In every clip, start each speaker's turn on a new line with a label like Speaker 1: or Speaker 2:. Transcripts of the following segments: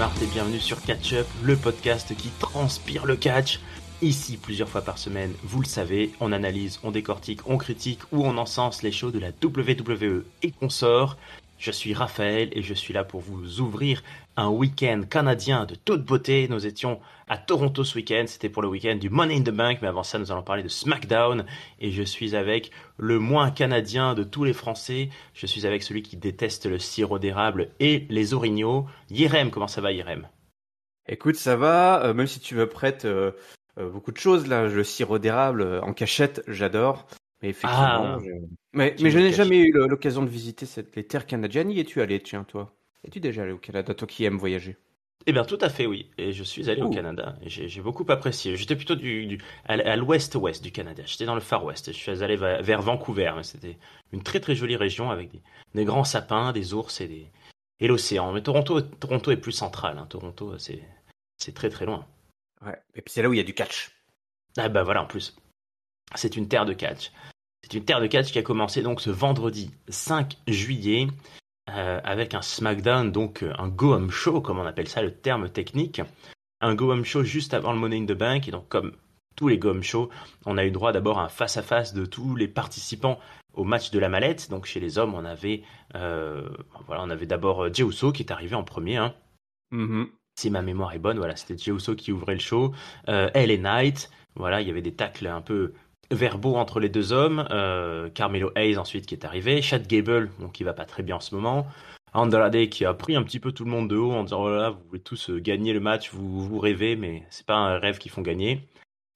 Speaker 1: Marthe et bienvenue sur Catch Up, le podcast qui transpire le catch. Ici, plusieurs fois par semaine, vous le savez, on analyse, on décortique, on critique ou on encense les shows de la WWE et qu'on sort. Je suis Raphaël et je suis là pour vous ouvrir un week-end canadien de toute beauté. Nous étions à Toronto ce week-end. C'était pour le week-end du Money in the Bank. Mais avant ça, nous allons parler de SmackDown. Et je suis avec le moins canadien de tous les Français. Je suis avec celui qui déteste le sirop d'érable et les orignaux. Yerem, comment ça va, Yerem
Speaker 2: Écoute, ça va. Euh, même si tu me prêtes euh, euh, beaucoup de choses, là, le sirop d'érable en cachette, j'adore. Mais effectivement, ah. je... mais, je n'ai jamais eu l'occasion de visiter les terres canadiennes. Y es-tu allé, tiens, toi es-tu déjà allé au Canada, toi qui aimes voyager
Speaker 1: eh bien, tout à fait, oui. Et je suis allé au Canada. J'ai beaucoup apprécié. J'étais plutôt à, l'ouest-ouest du Canada. J'étais dans le Far West. Je suis allé vers Vancouver. C'était une très très jolie région avec des, grands sapins, des ours et, et l'océan. Mais Toronto, Toronto est plus central. Hein. Toronto, c'est très très loin. Ouais. Et puis c'est là où il y a du catch. Ah ben voilà, en plus. C'est une terre de catch. C'est une terre de catch qui a commencé donc ce vendredi 5 juillet euh, avec un SmackDown, donc euh, un Go Home Show, comme on appelle ça le terme technique. Un Go Home Show juste avant le Money in the Bank, et donc comme tous les Go Home Shows, on a eu droit d'abord à un face-à-face de tous les participants au match de la mallette. Donc chez les hommes, on avait, euh, voilà, avait d'abord Jey Uso qui est arrivé en premier. Hein. Mm-hmm. Si ma mémoire est bonne, voilà, c'était Jey Uso qui ouvrait le show. elle et Knight, voilà, il y avait des tacles un peu verbaux entre les deux hommes. Euh, Carmelo Hayes ensuite qui est arrivé, Chad Gable donc qui va pas très bien en ce moment, Andrade qui a pris un petit peu tout le monde de haut en disant voilà oh vous voulez tous euh, gagner le match, vous vous rêvez mais c'est pas un rêve qu'ils font gagner.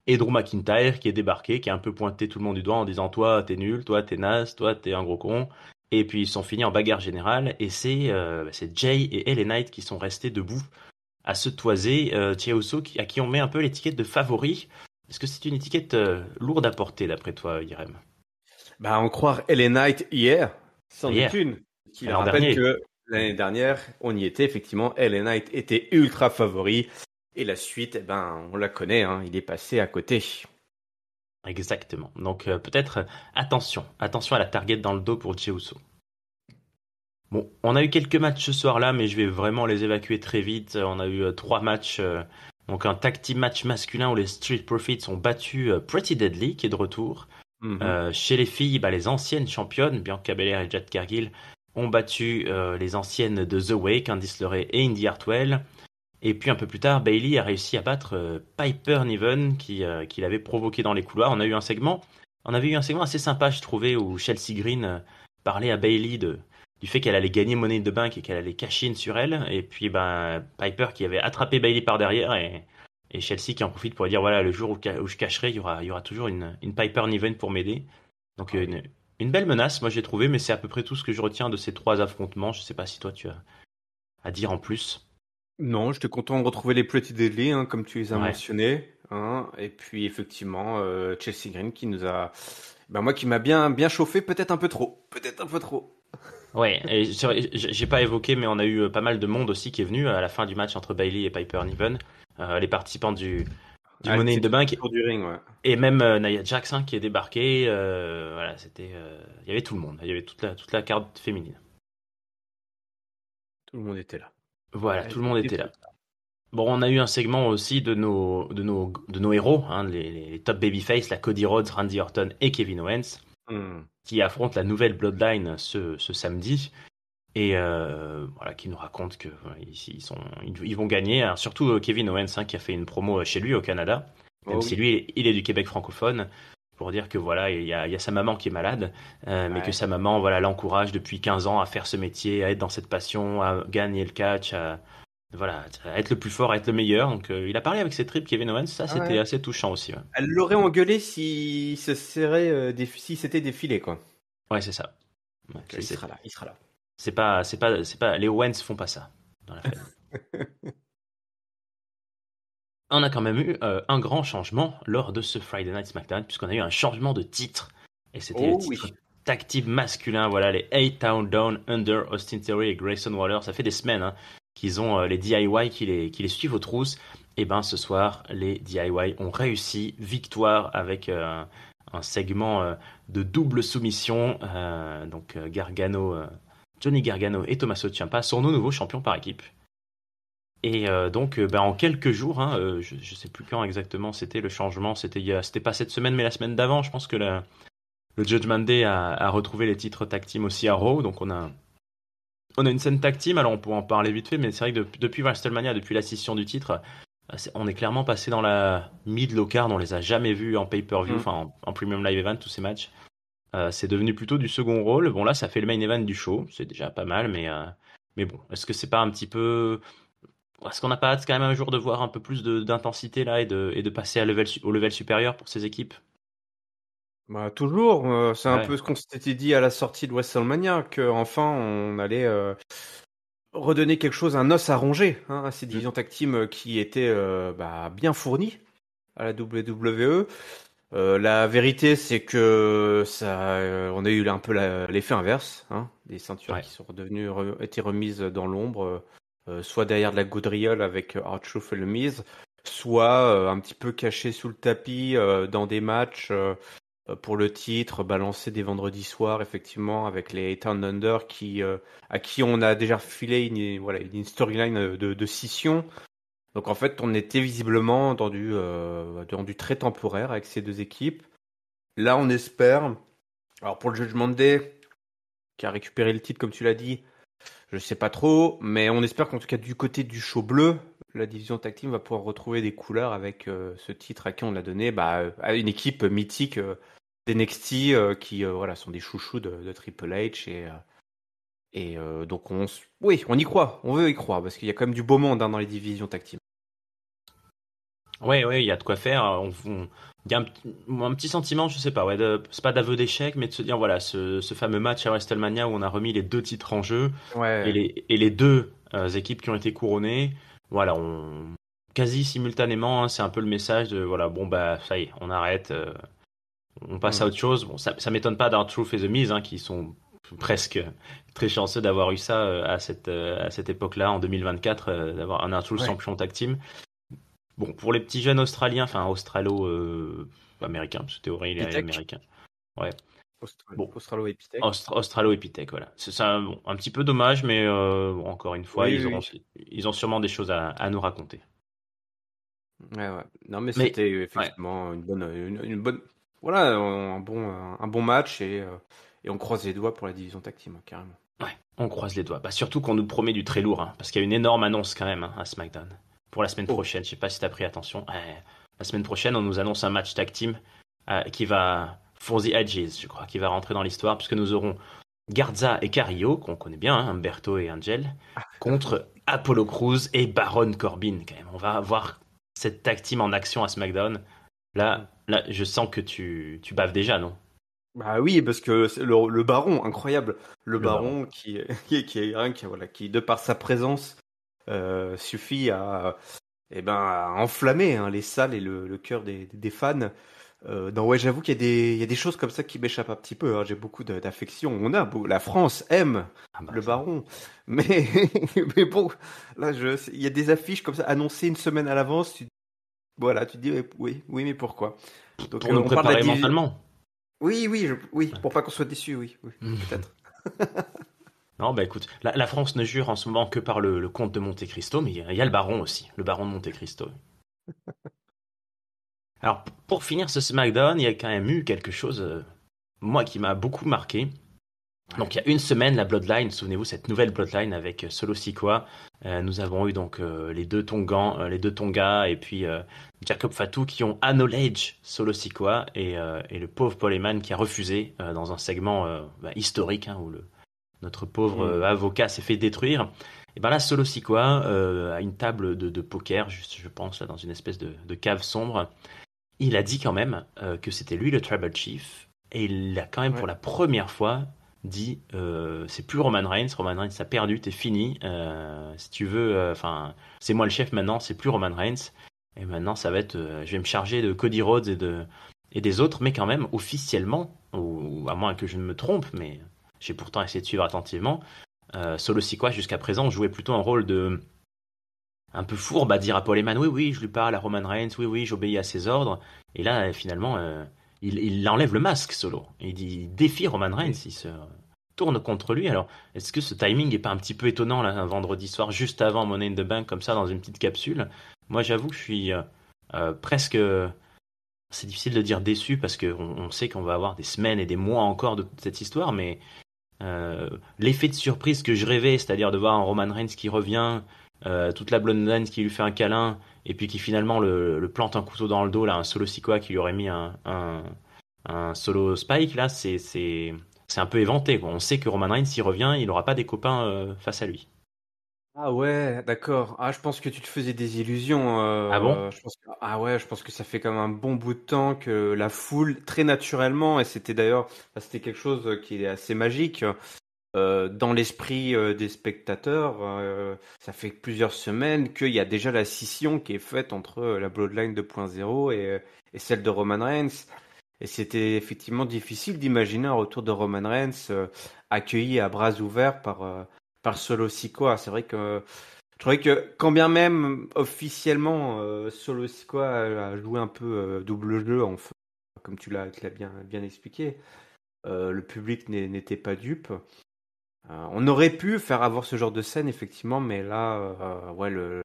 Speaker 1: Et Drew McIntyre qui est débarqué, qui a un peu pointé tout le monde du doigt en disant toi t'es nul, toi t'es naze, toi t'es un gros con. Et puis ils sont finis en bagarre générale et c'est euh, bah, Jay et Ellen Knight qui sont restés debout à se toiser. Euh, à qui on met un peu l'étiquette de favori
Speaker 2: est-ce que c'est une étiquette euh, lourde à porter, d'après toi, Irem Bah, en croire Ellen Knight hier, sans aucune. doute une, qui rappelle que l'année dernière, on y était, effectivement, Ellen Knight était ultra favori, et la suite, eh ben, on la connaît, hein, il est passé à
Speaker 1: côté. Exactement. Donc, euh, peut-être, attention, attention à la target dans le dos pour Jeusso. Bon, on a eu quelques matchs ce soir-là, mais je vais vraiment les évacuer très vite. On a eu euh, trois matchs donc un tag match masculin où les Street Profits ont battu euh, Pretty Deadly qui est de retour. Mhm. Euh, chez les filles, bah, les anciennes championnes, Bianca Belair et Jade Cargill, ont battu euh, les anciennes de The Way, Candice LeRae et Indy Hartwell. Et puis un peu plus tard, Bailey a réussi à battre Piper Niven qui, qui l'avait provoqué dans les couloirs. On a eu un segment, on avait eu un segment assez sympa, je trouvais, où Chelsea Green parlait à Bailey de, fait qu'elle allait gagner monnaie de banque et qu'elle allait cash in sur elle. Et puis ben, Piper qui avait attrapé Bailey par derrière et, et Chelsea qui en profite pour dire voilà, le jour où, je cacherai, il y aura, il y aura toujours une, une Piper Niven pour m'aider. Donc une, belle menace, moi j'ai trouvé, mais c'est à peu près tout ce que je retiens de ces trois affrontements. Je sais pas si toi tu as à dire en plus.
Speaker 2: Non, j'étais content de retrouver les petits délais, hein, comme tu les as mentionnés. Hein, et puis effectivement, euh, Chelsea Green qui nous a... Ben moi qui m'a bien, bien chauffé, peut-être un peu trop. Peut-être un peu trop. Ouais, et j'ai pas évoqué, mais on a eu euh, pas mal de monde aussi qui est venu
Speaker 1: euh, à la fin du match entre Bailey et Piper Niven, euh, les participants du, ah, Money in the Bank. Et, même Naya Jackson qui est débarqué, voilà, c'était, il y avait tout le monde, il y avait toute la, toute la carte féminine. Tout le monde était là. Voilà, tout le monde était là. Bon, on a eu un segment aussi de nos, de de nos héros, hein, les, top babyface, la Cody Rhodes, Randy Orton et Kevin Owens. Hmm qui affronte la nouvelle Bloodline ce, ce samedi et euh, voilà qui nous raconte que ils, sont, ils, vont gagner. surtout euh, Kevin Owens hein, qui a fait une promo euh, chez lui au Canada, oh même si lui il est du Québec francophone pour dire que voilà il y a, il y a sa maman qui est malade, mais que sa maman voilà l'encourage depuis 15 ans à faire ce métier, à être dans cette passion, à gagner le catch, à, voilà, être le plus fort, être le meilleur. Donc, euh, il a parlé avec ses tripes, Kevin Owens. Ça, ah c'était assez touchant aussi.
Speaker 2: Elle l'aurait engueulé si euh, c'était défilé quoi. Ouais, c'est ça.
Speaker 1: il sera là. Il sera là. C'est pas, c'est pas, c'est pas. Les Owens font pas ça On a quand même eu euh, un grand changement lors de ce Friday Night SmackDown, puisqu'on a eu un changement de titre. Et c'était le oh titre tactile masculin. Voilà, les 8 Town Down Under Austin Theory et Grayson Waller. Ça fait des semaines. Hein qu'ils ont euh, les DIY qui les, suivent aux trousses. Et eh ben ce soir, les DIY ont réussi, victoire avec euh, un segment euh, de double soumission. donc Gargano, Johnny Gargano et Tommaso Ciampa sont nos nouveaux champions par équipe. Et donc, ben en quelques jours, hein, je ne sais plus quand exactement c'était le changement, c'était c'était pas cette semaine, mais la semaine d'avant, je pense que le Judgment Day a, a, retrouvé les titres tag team aussi à Raw, donc on a on a une scène tag team, alors on peut en parler vite fait, mais c'est vrai que depuis WrestleMania, depuis scission du titre, euh, on est clairement passé dans la mid-low card, on les a jamais vus en pay-per-view, mm. enfin en, premium live event, tous ces matchs. Euh, c'est devenu plutôt du second rôle. Bon, là, ça fait le main event du show, c'est déjà pas mal, mais, euh, mais bon, est-ce que c'est pas un petit peu. Est-ce qu'on n'a pas hâte quand même un jour de voir un peu plus d'intensité là et de, passer au level supérieur pour ces équipes
Speaker 2: bah, toujours, euh, c'est un peu ce qu'on s'était dit à la sortie de WrestleMania, qu'enfin on allait euh, redonner quelque chose, un os à ronger hein, à ces mm. divisions tactiques euh, qui étaient bah, bien fournies à la WWE. la vérité, c'est que ça, on a eu un peu l'effet inverse, hein, des ceintures qui sont redevenues, étaient remises dans l'ombre, soit derrière de la gaudriole avec Art truth et le Miz, soit un petit peu cachées sous le tapis dans des matchs. Euh, pour le titre, balancé des vendredis soirs, effectivement, avec les 800 Under, qui, euh, à qui on a déjà filé une, voilà, une storyline de, de, scission. Donc en fait, on était visiblement dans du, euh, dans du très temporaire avec ces deux équipes. Là, on espère. Alors pour le Judgment Day, qui a récupéré le titre, comme tu l'as dit, je sais pas trop, mais on espère qu'en tout cas, du côté du show bleu, la division tactique va pouvoir retrouver des couleurs avec ce titre à qui on l'a donné bah, à une équipe mythique des nexties euh, qui euh, voilà, sont des chouchous de, Triple H. Et, euh, et donc, on, oui, on y croit, on veut y croire, parce qu'il y a quand même du beau monde hein, dans les divisions tactiles.
Speaker 1: Oui, ouais, il y a de quoi faire. On, il y a un, petit sentiment, je sais pas, ouais, c'est pas d'aveu d'échec, mais de se dire, voilà, ce, ce, fameux match à WrestleMania où on a remis les deux titres en jeu et, les, et, les, deux équipes qui ont été couronnées, voilà, on, quasi simultanément, hein, c'est un peu le message de, voilà, bon, bah, ça y est, on arrête, on passe à mm. autre chose. Bon, ça, ça m'étonne pas d'un et The Miz, qui sont presque très chanceux d'avoir eu ça euh, à cette, euh, à cette époque-là, en 2024, euh, d'avoir un, un champion tag Bon, pour les petits jeunes australiens, enfin australo-américains, parce que il est américain. Australo-Épithèque. Australo-Épithèque, voilà. C'est un, petit peu dommage, mais encore une fois, ils, ont sûrement
Speaker 2: des choses à, nous raconter. Ouais, ouais. Non, mais, c'était effectivement une, bonne, voilà, un bon, euh, un bon match euh, et, on croise les doigts pour la division team, hein, carrément.
Speaker 1: Ouais, on croise les doigts. Bah, surtout qu'on nous promet du très lourd, hein, parce qu'il y a une énorme annonce quand même hein, à SmackDown. Pour la semaine oh. prochaine, je sais pas si tu as pris attention. Eh, la semaine prochaine, on nous annonce un match tag team euh, qui va. For the Edges, je crois, qui va rentrer dans l'histoire, puisque nous aurons Garza et Carillo, qu'on connaît bien, Humberto et Angel, ah. contre Apollo Cruz et Baron Corbin, quand même. On va voir cette tag team en action à SmackDown. Là,
Speaker 2: là, je sens que tu, tu baves déjà, non Bah oui, parce que le, le, baron, incroyable, le, baron, qui, qui, qui, voilà, qui de par sa présence euh, suffit à, et eh ben, enflammer hein, les salles et le, cœur des, des fans. Euh, non, ouais, j'avoue qu'il y, a des, y a des choses comme ça qui m'échappent un petit peu. Hein. J'ai beaucoup d'affection. On a la France aime ah bah le baron, mais mais bon, là, je, il y a des affiches comme ça annoncées une semaine à l'avance. Voilà, tu dis oui, oui, mais pourquoi Donc, Pour nous euh, préparer mentalement. Oui, oui, oui, pour pas qu'on soit déçu, oui, oui peut-être.
Speaker 1: non, bah écoute, la, France ne jure en ce moment que par le, comte de Monte Cristo, mais il y, a le baron aussi, le baron de Monte Cristo. Alors, pour finir ce SmackDown, il y a quand même eu quelque chose, euh, moi, qui m'a beaucoup marqué. Donc il y a une semaine, la Bloodline, souvenez-vous, cette nouvelle Bloodline avec euh, Solo Sikoa, euh, nous avons eu donc euh, les deux Tongans, les deux Tonga et puis Jacob Fatou qui ont acknowledge Solo et, le pauvre Paul qui a refusé dans un segment bah, historique hein, où le, notre pauvre mm. avocat s'est fait détruire. Et bien là, Solo Sikoa, à une table de, poker, je, je, pense, là, dans une espèce de, cave sombre, il a dit quand même que c'était lui le Tribal Chief et il a quand même pour la première fois dit euh, c'est plus Roman Reigns, Roman Reigns a perdu, t'es fini. Euh, si tu veux, euh, enfin, c'est moi le chef maintenant, c'est plus Roman Reigns. Et maintenant, ça va être, je vais me charger de Cody Rhodes et de et des autres, mais quand même officiellement, ou, à moins que je ne me trompe, mais j'ai pourtant essayé de suivre attentivement. Solo Sikoa jusqu'à présent jouait plutôt un rôle de un peu fourbe à dire à Paul Heyman oui oui je lui parle à Roman Reigns oui oui j'obéis à ses ordres et là finalement il, enlève le masque solo. Il, défie Roman Reigns, il se tourne contre lui. Alors, est-ce que ce timing n'est pas un petit peu étonnant, là, un vendredi soir, juste avant Money in the Bank, comme ça, dans une petite capsule Moi, j'avoue que je suis euh, euh, presque. C'est difficile de dire déçu parce qu'on on sait qu'on va avoir des semaines et des mois encore de toute cette histoire, mais euh, l'effet de surprise que je rêvais, c'est-à-dire de voir Roman Reigns qui revient, toute la Blonde qui lui fait un câlin, et puis qui finalement le, plante un couteau dans le dos, là, un solo Sikoa qui lui aurait mis un, un, solo Spike, là, c'est, un peu éventé. Quoi. On sait que Roman Reigns, s'il revient, il n'aura pas des copains euh, face à lui.
Speaker 2: Ah ouais, d'accord. Ah, je pense que tu te faisais des illusions. Euh, ah bon Ah ouais, je pense que ça fait comme un bon bout de temps que la foule, très naturellement, et c'était d'ailleurs, c'était quelque chose qui est assez magique, euh, dans l'esprit euh, des spectateurs, euh, ça fait plusieurs semaines qu'il y a déjà la scission qui est faite entre la Bloodline 2.0 et, celle de Roman Reigns. Et c'était effectivement difficile d'imaginer un retour de Roman Reigns accueilli à bras ouverts par, par Solo Sikoa. C'est vrai que je trouvais que quand bien même officiellement Solo Sikoa a joué un peu double jeu, en, comme tu l'as bien, bien expliqué, le public n'était pas dupe. Euh, on aurait pu faire avoir ce genre de scène, effectivement, mais là, euh, ouais, le,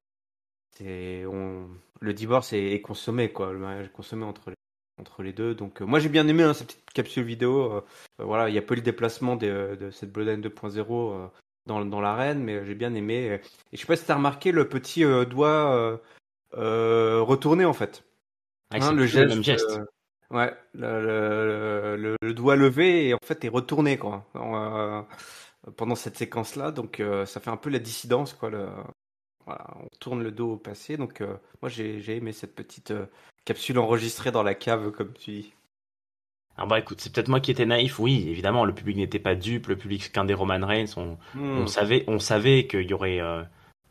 Speaker 2: on, le divorce est, consommé, quoi. Le mariage est consommé entre les, entre les deux. Donc, euh, moi, j'ai bien aimé hein, cette petite capsule vidéo. voilà, il y a peu le déplacement de, de cette Bloodline 2.0 dans, dans l'arène, mais j'ai bien aimé. Et je sais pas si t'as remarqué le petit doigt retourné, en fait. Ah, hein, le geste. ouais, le, le, doigt levé et en fait est retourné, quoi pendant cette séquence-là. Donc euh, ça fait un peu la dissidence, quoi. on tourne le dos au passé. Donc euh, moi j'ai aimé cette petite euh, capsule enregistrée dans la cave, comme tu dis. Ah bah écoute, c'est peut-être moi qui étais naïf. Oui, évidemment, le public n'était pas dupe, le
Speaker 1: public qu'un des Roman Reigns. Hmm. On, savait, on savait qu'il y aurait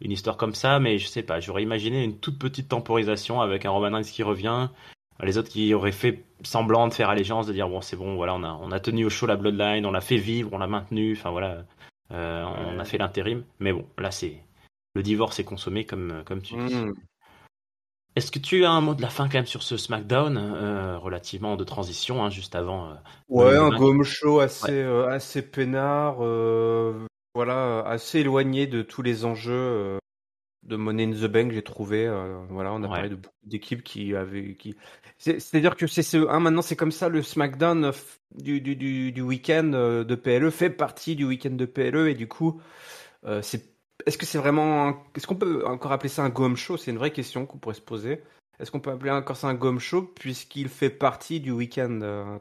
Speaker 1: une histoire comme ça, mais je sais pas, j'aurais imaginé une toute petite temporisation avec un Roman Reigns qui revient, les autres qui auraient fait semblant de faire allégeance, de dire bon c'est bon, voilà on a on a tenu au chaud la Bloodline, on l'a fait vivre, on l'a maintenu, enfin voilà, euh, on a fait l'intérim. Mais bon, là c'est le divorce est consommé comme comme tu dis. Hmm. Est-ce que tu as un mot de la fin quand même sur ce SmackDown euh, relativement de transition hein, juste avant euh, Ouais, un gomme
Speaker 2: show assez assez peinard, voilà assez éloigné de tous les enjeux de Money in the Bank, j'ai trouvé. Euh, voilà, on a parlé de beaucoup d'équipes qui avaient. Qui... C'est-à-dire que CCE1, hein, maintenant, c'est comme ça, le SmackDown euh, du, du, du, week-end euh, de PLE fait partie du week-end de PLE, et du coup, c'est. Est-ce que c'est vraiment. Est-ce qu'on peut encore appeler ça un gomme show C'est une vraie question qu'on pourrait se poser. Est-ce qu'on peut appeler encore ça un gomme show puisqu'il fait partie du week-end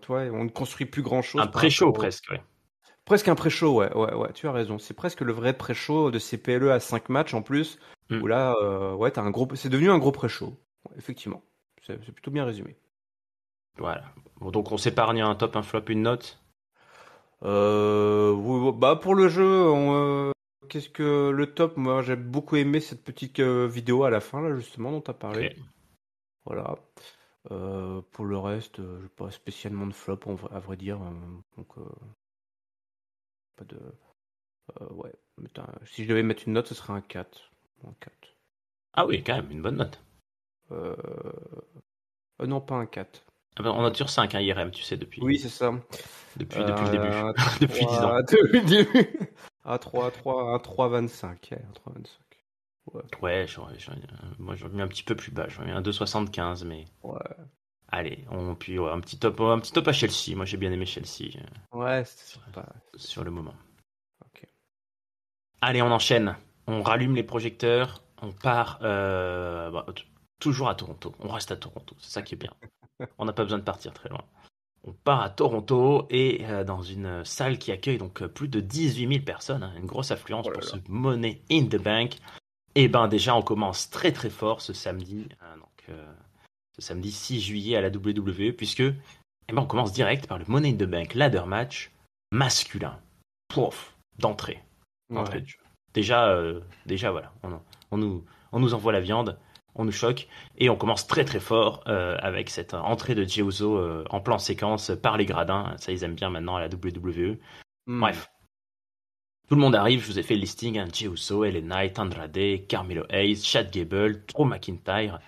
Speaker 2: on ne construit plus grand-chose. Un pré-show presque, oui. Presque un pré-show, ouais, ouais, tu as raison. C'est presque le vrai pré-show de ces PLE à 5 matchs en plus, mm. Ou là, euh, ouais, un gros, c'est devenu un gros pré-show, effectivement. C'est plutôt bien résumé. Voilà. donc on s'épargne un top, un flop, une note euh, bah pour le jeu, euh, qu'est-ce que le top Moi, j'ai beaucoup aimé cette petite vidéo à la fin là justement dont tu as parlé. Voilà. pour le reste, je pas spécialement de flop, à vrai dire. donc de. Euh, ouais. Si je devais mettre une note, ce serait un 4. Un Ah oui, quand même, une bonne note. Euh, euh, non, pas un 4. Ah ben, on a toujours 5 hein, IRM, tu sais, depuis. Oui, c'est ça. Depuis, depuis le début. depuis 10 ans. Depuis le début. Ah, un 3, 3, 3, 25. Ouais, Ouais,
Speaker 1: moi j'aurais mis un petit peu plus bas. J'aurais mis un 2,75, mais. Ouais. Allez, on puis un petit top, un petit top à Chelsea. Moi, j'ai bien aimé Chelsea.
Speaker 2: Euh, ouais, sur le moment.
Speaker 1: Allez, on enchaîne. On rallume les projecteurs. On part euh, bah, toujours à Toronto. On reste à Toronto. C'est ça qui est bien. on n'a pas besoin de partir très loin. On part à Toronto et euh, dans une salle qui accueille donc plus de 18 000 personnes. Hein. une grosse affluence oh pour ce Money in the Bank. Et eh ben déjà, on commence très très fort ce samedi. Hein, donc samedi 6 juillet à la WWE, puisque eh ben, on commence direct par le Money in the Bank Ladder Match masculin. Pouf, d'entrée. Déjà, euh, déjà voilà, on, nous, envoie la viande, on nous choque, et on commence très très fort euh, avec cette entrée de Jeuzo euh, en plan séquence par les gradins. Ça, ils aiment bien maintenant à la WWE. Hmm. Bref. Tout le monde arrive, je vous ai fait le listing, Jey hein. Ellen Knight, Andrade, Carmelo Hayes, Chad Gable, Drew McIntyre,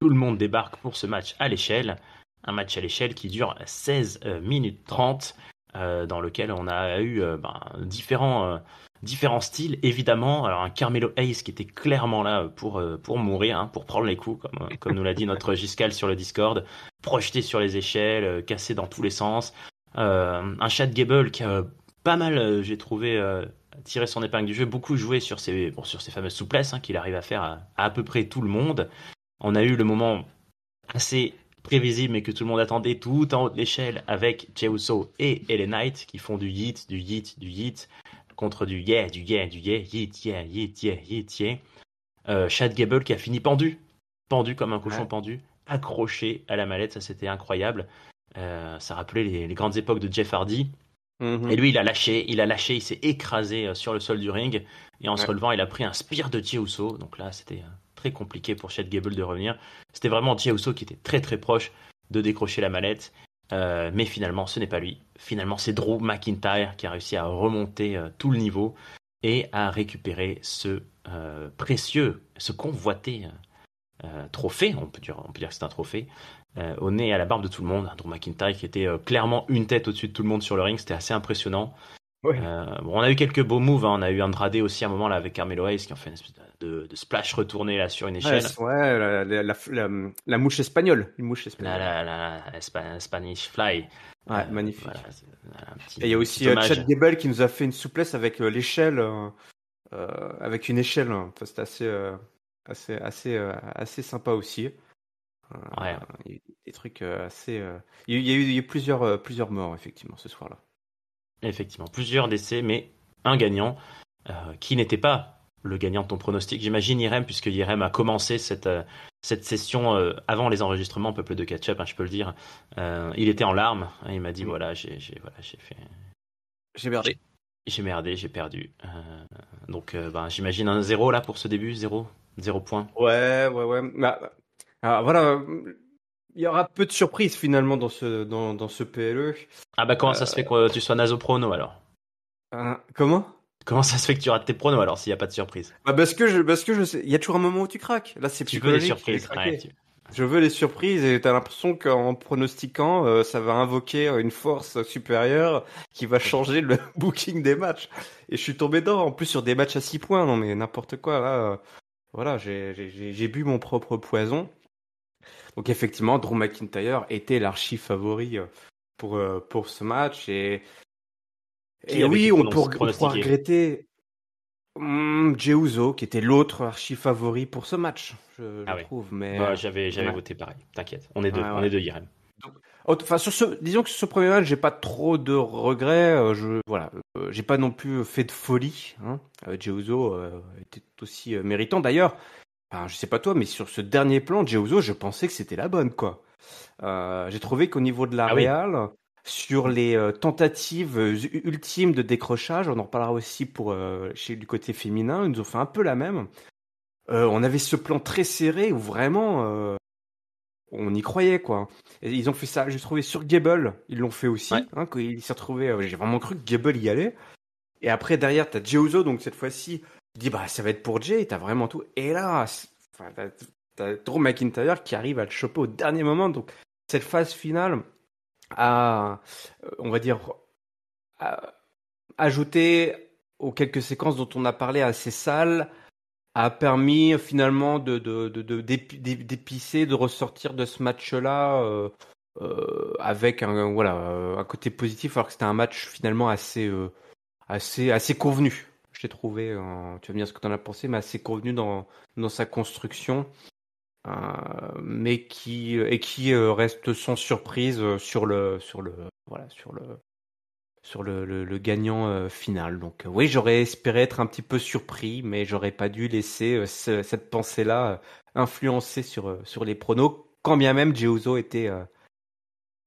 Speaker 1: tout le monde débarque pour ce match à l'échelle. Un match à l'échelle qui dure 16 euh, minutes 30, euh, dans lequel on a eu euh, ben, différents, différents styles, évidemment. un Carmelo Hayes qui était clairement là pour, pour mourir, hein, pour prendre les coups, comme, comme nous l'a dit notre Giscal sur le Discord, projeté sur les échelles, cassé dans tous les sens. un Chad Gable qui a pas mal, j'ai trouvé, tiré son épingle du jeu, beaucoup joué sur ses, sur ses fameuses souplesses hein, qu'il arrive à faire à, à peu près tout le monde on a eu le moment assez prévisible mais que tout le monde attendait tout en haut de l'échelle avec Jey et Ellen Knight qui font du yeet, du yeet, du yeet contre du yeah, du yeah, du yeah, yeet, yeah, yeet, yeah, yeet, yeah. Euh, Chad Gable qui a fini pendu, pendu comme un cochon pendu, accroché à la mallette, ça c'était incroyable. Euh, ça rappelait les, grandes époques de Jeff Hardy. Mm-hmm. Et lui, il a lâché, il a lâché, il s'est écrasé euh, sur le sol du ring. Et en se relevant, il a pris un spear de Jey Donc là, c'était très compliqué pour Chad Gable de revenir. C'était vraiment Jausso qui était très très proche de décrocher la mallette. Euh, mais finalement, ce n'est pas lui. Finalement, c'est Drew McIntyre qui a réussi à remonter euh, tout le niveau et à récupérer ce euh, précieux, ce convoité trophée. On peut, dire, on peut dire que c'est un trophée. au nez et à la barbe de tout le monde. Drew McIntyre qui était clairement une tête au-dessus de tout le monde sur le ring. C'était assez impressionnant. Euh, on a eu quelques beaux moves. Hein. On a eu Andrade aussi à un moment là avec Carmelo Hayes qui ont fait une espèce de, splash retourné là sur une échelle.
Speaker 2: Ouais,
Speaker 1: la,
Speaker 2: mouche espagnole, une mouche espagnole. La,
Speaker 1: Spanish fly. magnifique. Et il y a aussi euh, Chad
Speaker 2: Gable qui nous a fait une souplesse avec euh, l'échelle, avec une échelle. Hein. C'était assez, assez, assez, assez sympa aussi. Ouais. Il y a eu des trucs assez. Il y a eu, plusieurs, plusieurs morts effectivement ce soir-là. Effectivement, plusieurs décès,
Speaker 1: mais un gagnant euh, qui n'était pas le gagnant de ton pronostic. J'imagine Irem, puisque Irem a commencé cette, euh, cette session euh, avant les enregistrements, peuple de catch-up, hein, je peux le dire. il était en larmes. Hein, il m'a dit mm. voilà, j'ai voilà, fait. J'ai merdé. J'ai merdé, j'ai perdu. donc ben, j'imagine un zéro là pour ce début, zéro, zéro point.
Speaker 2: Ouais, ouais, ouais. Bah, ah, voilà il y aura peu de surprises finalement dans ce, dans, dans ce PLE.
Speaker 1: Ah bah comment ça se euh, fait que euh, tu sois nasoprono alors
Speaker 2: hein, Comment
Speaker 1: Comment ça se fait que tu rates tes pronos alors s'il n'y a pas de surprise
Speaker 2: Bah parce que je, parce sais, il y a toujours un moment où tu craques. Là c'est Tu veux les surprises. Je veux les surprises et tu as l'impression qu'en pronostiquant, euh, ça va invoquer une force supérieure qui va changer le booking des matchs. Et je suis tombé dedans, en plus sur des matchs à 6 points, non mais n'importe quoi là. voilà, j'ai bu mon propre poison. Donc effectivement, Drew McIntyre était l'archi favori euh, pour euh, pour ce match et
Speaker 1: et oui, on peut, regretter
Speaker 2: Mmh, qui était l'autre archi favori pour ce match, je, ah trouve. Mais bah, j'avais j'avais voté pareil. T'inquiète, on est deux, on est deux Irem. Enfin, sur ce, disons que sur ce premier match, j'ai pas trop de regrets. Euh, je voilà, j'ai pas non plus fait de folie. Hein. Jeuzo était aussi méritant. D'ailleurs, je je sais pas toi, mais sur ce dernier plan, Geozo, je pensais que c'était la bonne, quoi. Euh, j'ai trouvé qu'au niveau de la ah réal sur les euh, tentatives euh, ultimes de décrochage, on en reparlera aussi pour chez du côté féminin, ils nous ont fait un peu la même. on avait ce plan très serré où vraiment on y croyait quoi. Et ils ont fait ça, j'ai trouvé sur Gable, ils l'ont fait aussi. Hein, j'ai vraiment cru que Gable y allait. Et après derrière, t'as Geozo, donc cette fois-ci bah, ça va être pour Jay, t'as vraiment tout. Et là, t'as, trop McIntyre qui arrive à le choper au dernier moment. Donc, cette phase finale a, euh, on va dire, ajouté aux quelques séquences dont on a parlé assez sales, a permis finalement de, de, d'épicer, de ressortir de ce match-là euh, euh, avec un, voilà, un côté positif, alors que c'était un match finalement assez, assez, assez convenu. J'ai trouvé, euh, tu vas me dire ce que tu en as pensé, mais assez convenu dans, dans sa construction, euh, mais qui, euh, et qui reste sans surprise sur le, sur le, voilà, sur le, sur le, le, gagnant final. Donc oui, j'aurais espéré être un petit peu surpris, mais j'aurais pas dû laisser cette pensée-là influencer sur, sur les pronos, quand bien même Geozo était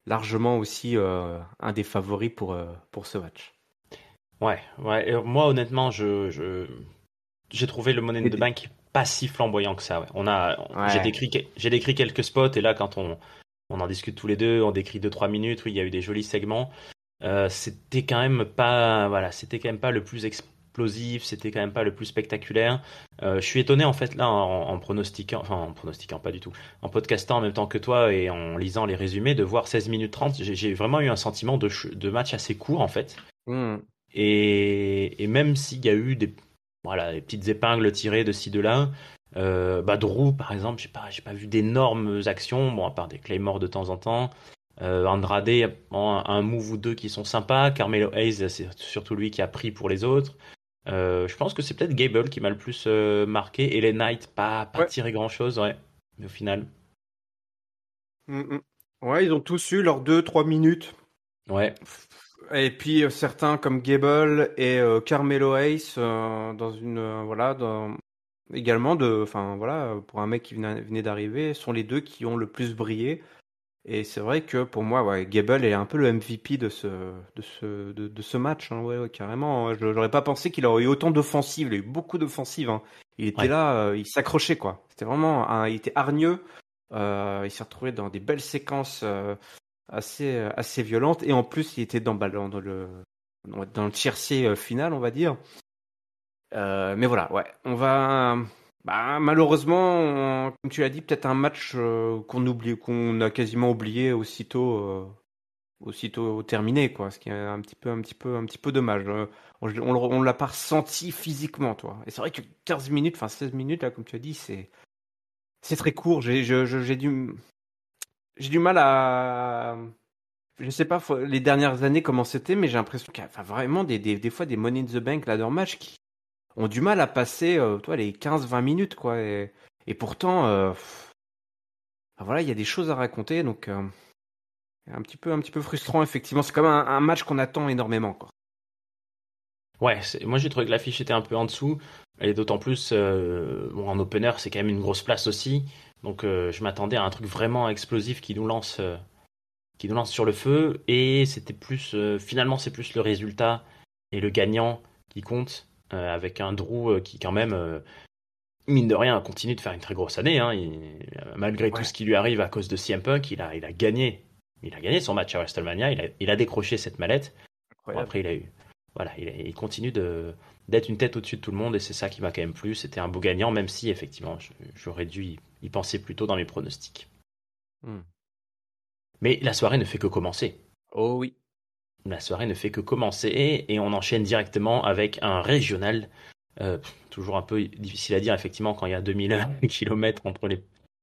Speaker 2: largement aussi un des favoris pour, pour ce match. Ouais,
Speaker 1: ouais. moi, honnêtement, je, je, j'ai trouvé le Money in the Bank pas si flamboyant que ça. On a, j'ai décrit, j'ai décrit quelques spots et là, quand on, on en discute tous les deux, on décrit 2 trois minutes. où il y a eu des jolis segments. Euh, c'était quand même pas, voilà, c'était quand même pas le plus explosif. C'était quand même pas le plus spectaculaire. Euh, je suis étonné en fait là en, pronostiquant, enfin en pronostiquant pas du tout, en podcastant en même temps que toi et en lisant les résumés de voir 16 minutes 30. J'ai, vraiment eu un sentiment de, match assez court en fait. Hmm. Et, même s'il y a eu des, voilà, des petites épingles tirées de ci, de là, euh, bah Drew, par exemple, j'ai pas, j'ai pas vu d'énormes actions, bon, à part des Claymore de temps en temps. Euh, Andrade a un, move ou deux qui sont sympas. Carmelo Hayes, c'est surtout lui qui a pris pour les autres. Euh, je pense que c'est peut-être Gable qui m'a le plus euh, marqué. Et les Knights, pas, pas tiré grand-chose, ouais. Mais au final.
Speaker 2: Mm, mm. Ouais, ils ont tous eu leurs 2-3 minutes. Ouais. Et puis euh, certains comme Gable et euh, Carmelo Hayes euh, dans une voilà dans, également de enfin voilà pour un mec qui venait, venait d'arriver sont les deux qui ont le plus brillé et c'est vrai que pour moi ouais, Gable est un peu le MVP de ce de ce de, ce match hein. carrément hein. je n'aurais pas pensé qu'il aurait eu autant d'offensives il a eu beaucoup d'offensives hein. il était là il s'accrochait quoi c'était vraiment il était hargneux il s'est retrouvé dans des belles séquences assez, euh, assez violente. Et en plus, il était dans, bah, dans le, dans le tiercé euh, final, on va dire. Euh, mais voilà, ouais. On va. Bah, malheureusement, comme tu l'as dit, peut-être un match qu'on oublie, qu'on a quasiment oublié aussitôt, aussitôt terminé, quoi. Ce qui est un petit peu, un petit peu, un petit peu dommage. on, ne l'a pas ressenti physiquement, toi. Et c'est vrai que 15 minutes, enfin 16 minutes, là, comme tu as dit, c'est, c'est très court. J'ai, dû, j'ai du mal à. Je ne sais pas les dernières années comment c'était, mais j'ai l'impression qu'il y a vraiment des, des, fois des Money in the Bank là dans match qui ont du mal à passer euh, toi, les 15-20 minutes. quoi. Et, pourtant, euh, voilà, il y a des choses à raconter. Donc, euh, un, petit peu, un petit peu frustrant, effectivement. C'est comme un, un match qu'on attend énormément. Quoi.
Speaker 1: Ouais, moi j'ai trouvé que l'affiche était un peu en dessous. Et d'autant plus, bon, en opener, c'est quand même une grosse place aussi. Donc euh, je m'attendais à un truc vraiment explosif qui nous lance, euh, qui nous lance sur le feu. Et c'était plus, euh, finalement, c'est plus le résultat et le gagnant qui compte avec un Drew qui quand même mine de rien continue de faire une très grosse année. Hein. malgré tout ce qui lui arrive à cause de CM Punk, il a, gagné, il a gagné son match à WrestleMania. Il a, décroché cette mallette. après, il a eu voilà, il, continue de, d'être une tête au-dessus de tout le monde et c'est ça qui m'a quand même plu. C'était un beau gagnant, même si effectivement j'aurais dû y, penser plus dans mes pronostics. Hmm. Mais la soirée ne fait que commencer. Oh oui. La soirée ne fait que commencer et on enchaîne directement avec un régional. Euh, toujours un peu difficile à dire effectivement quand il y a 2000 km entre les,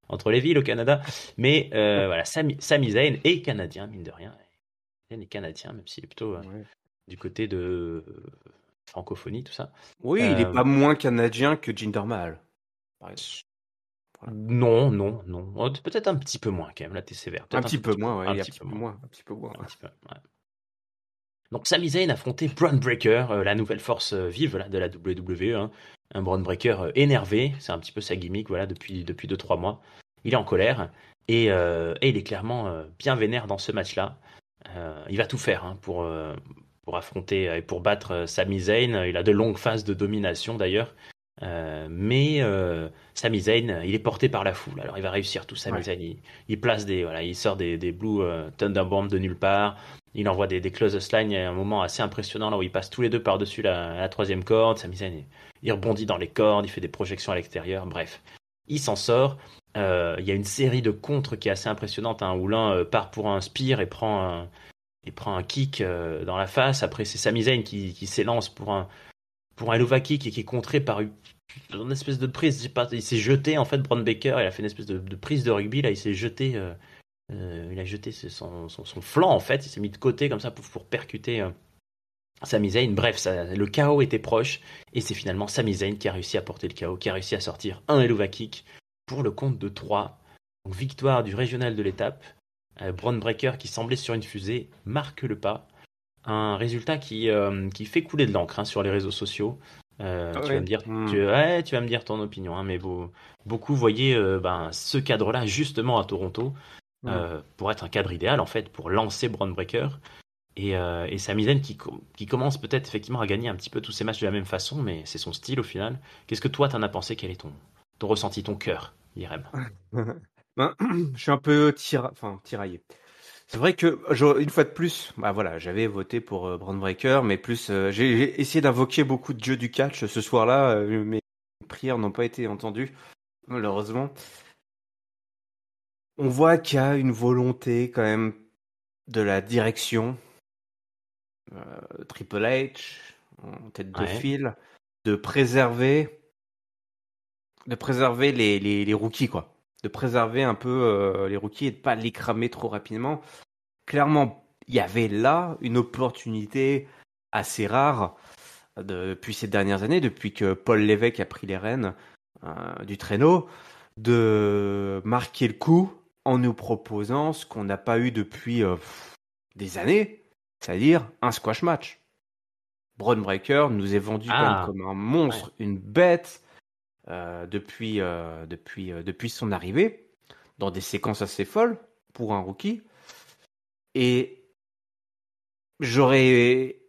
Speaker 1: entre les villes au Canada. Mais euh, voilà, Samizane est canadien, mine de rien. Il est canadien, même s'il est plutôt euh, du côté de euh,
Speaker 2: francophonie, tout ça. Oui, il n'est euh, pas moins canadien que Jinder Mahal. Non, non, non. Oh, peut-être un petit peu moins quand même, là t'es sévère. Un, petit peu, moins, ouais. Un, petit peu, moins.
Speaker 1: Un petit peu moins. Donc Sami Zayn affrontait Braun Breaker, euh, la nouvelle force vive là, de la WWE. Hein. Un Braun Breaker énervé, c'est un petit peu sa gimmick voilà, depuis 2-3 trois mois. Il est en colère et, il est clairement bien vénère dans ce match-là. il va tout faire hein, pour, pour affronter euh, et pour battre euh, Sami Zayn. Il a de longues phases de domination d'ailleurs. Euh, mais Sami Zayn, il est porté par la foule. Alors il va réussir tout. Sami Zayn, il, place des, voilà, il sort des, des Blue Thunderbomb de nulle part. Il envoie des, des close y à un moment assez impressionnant là où il passe tous les deux par-dessus la, troisième corde. Sami Zayn, il, rebondit dans les cordes, il fait des projections à l'extérieur. Bref, il s'en sort. Il y a une série de contres qui est assez impressionnante hein, où l'un part pour un spear et prend un, il prend un kick euh, dans la face. Après, c'est Samizane qui, s'élance pour un pour un kick et qui est contré par une espèce de prise. il s'est jeté en fait, Bron Baker. Il a fait une espèce de, prise de rugby. Là, il s'est jeté. Euh, euh, il a jeté son, flanc en fait. Il s'est mis de côté comme ça pour, percuter. Euh, bref, le chaos était proche, et c'est finalement Sami qui a réussi à porter le chaos, qui a réussi à sortir un Elouva Kick pour le compte de 3. Donc victoire du régional de l'étape, euh, Breaker qui semblait sur une fusée, marque le pas. Un résultat qui, euh, qui fait couler de l'encre hein, sur les réseaux sociaux. Euh, ah tu, vas me dire, hmm. tu, vas me dire ton opinion, hein, mais beaucoup voyaient ben, ce cadre-là justement à Toronto hmm. pour être un cadre idéal en fait pour lancer Brownbreaker. Et, et Samizen qui, qui commence peut-être effectivement à gagner un petit peu tous ses matchs de la même façon, mais c'est son style au final. Qu'est-ce que toi t'en as pensé Quel est ton, ton ressenti, ton cœur,
Speaker 2: Irem Hein, je suis un peu tira... enfin, tiraillé. C'est vrai que une fois de plus, bah voilà, j'avais voté pour euh, Brandbreaker, mais plus euh, j'ai essayé d'invoquer beaucoup de dieux du catch ce soir-là. Euh, mes prières n'ont pas été entendues, malheureusement. On voit qu'il y a une volonté quand même de la direction. Triple H en tête de fil, file, de préserver, de préserver les, les rookies quoi de préserver un peu euh, les rookies et de ne pas les cramer trop rapidement. Clairement, il y avait là une opportunité assez rare euh, depuis ces dernières années, depuis que Paul Lévesque a pris les rênes euh, du traîneau, de marquer le coup en nous proposant ce qu'on n'a pas eu depuis des années, c'est-à-dire un squash match. Brown Breaker nous est vendu ah. comme, un monstre, une bête euh, depuis, euh, depuis, euh, depuis son arrivée, dans des séquences assez folles pour un rookie. Et j'aurais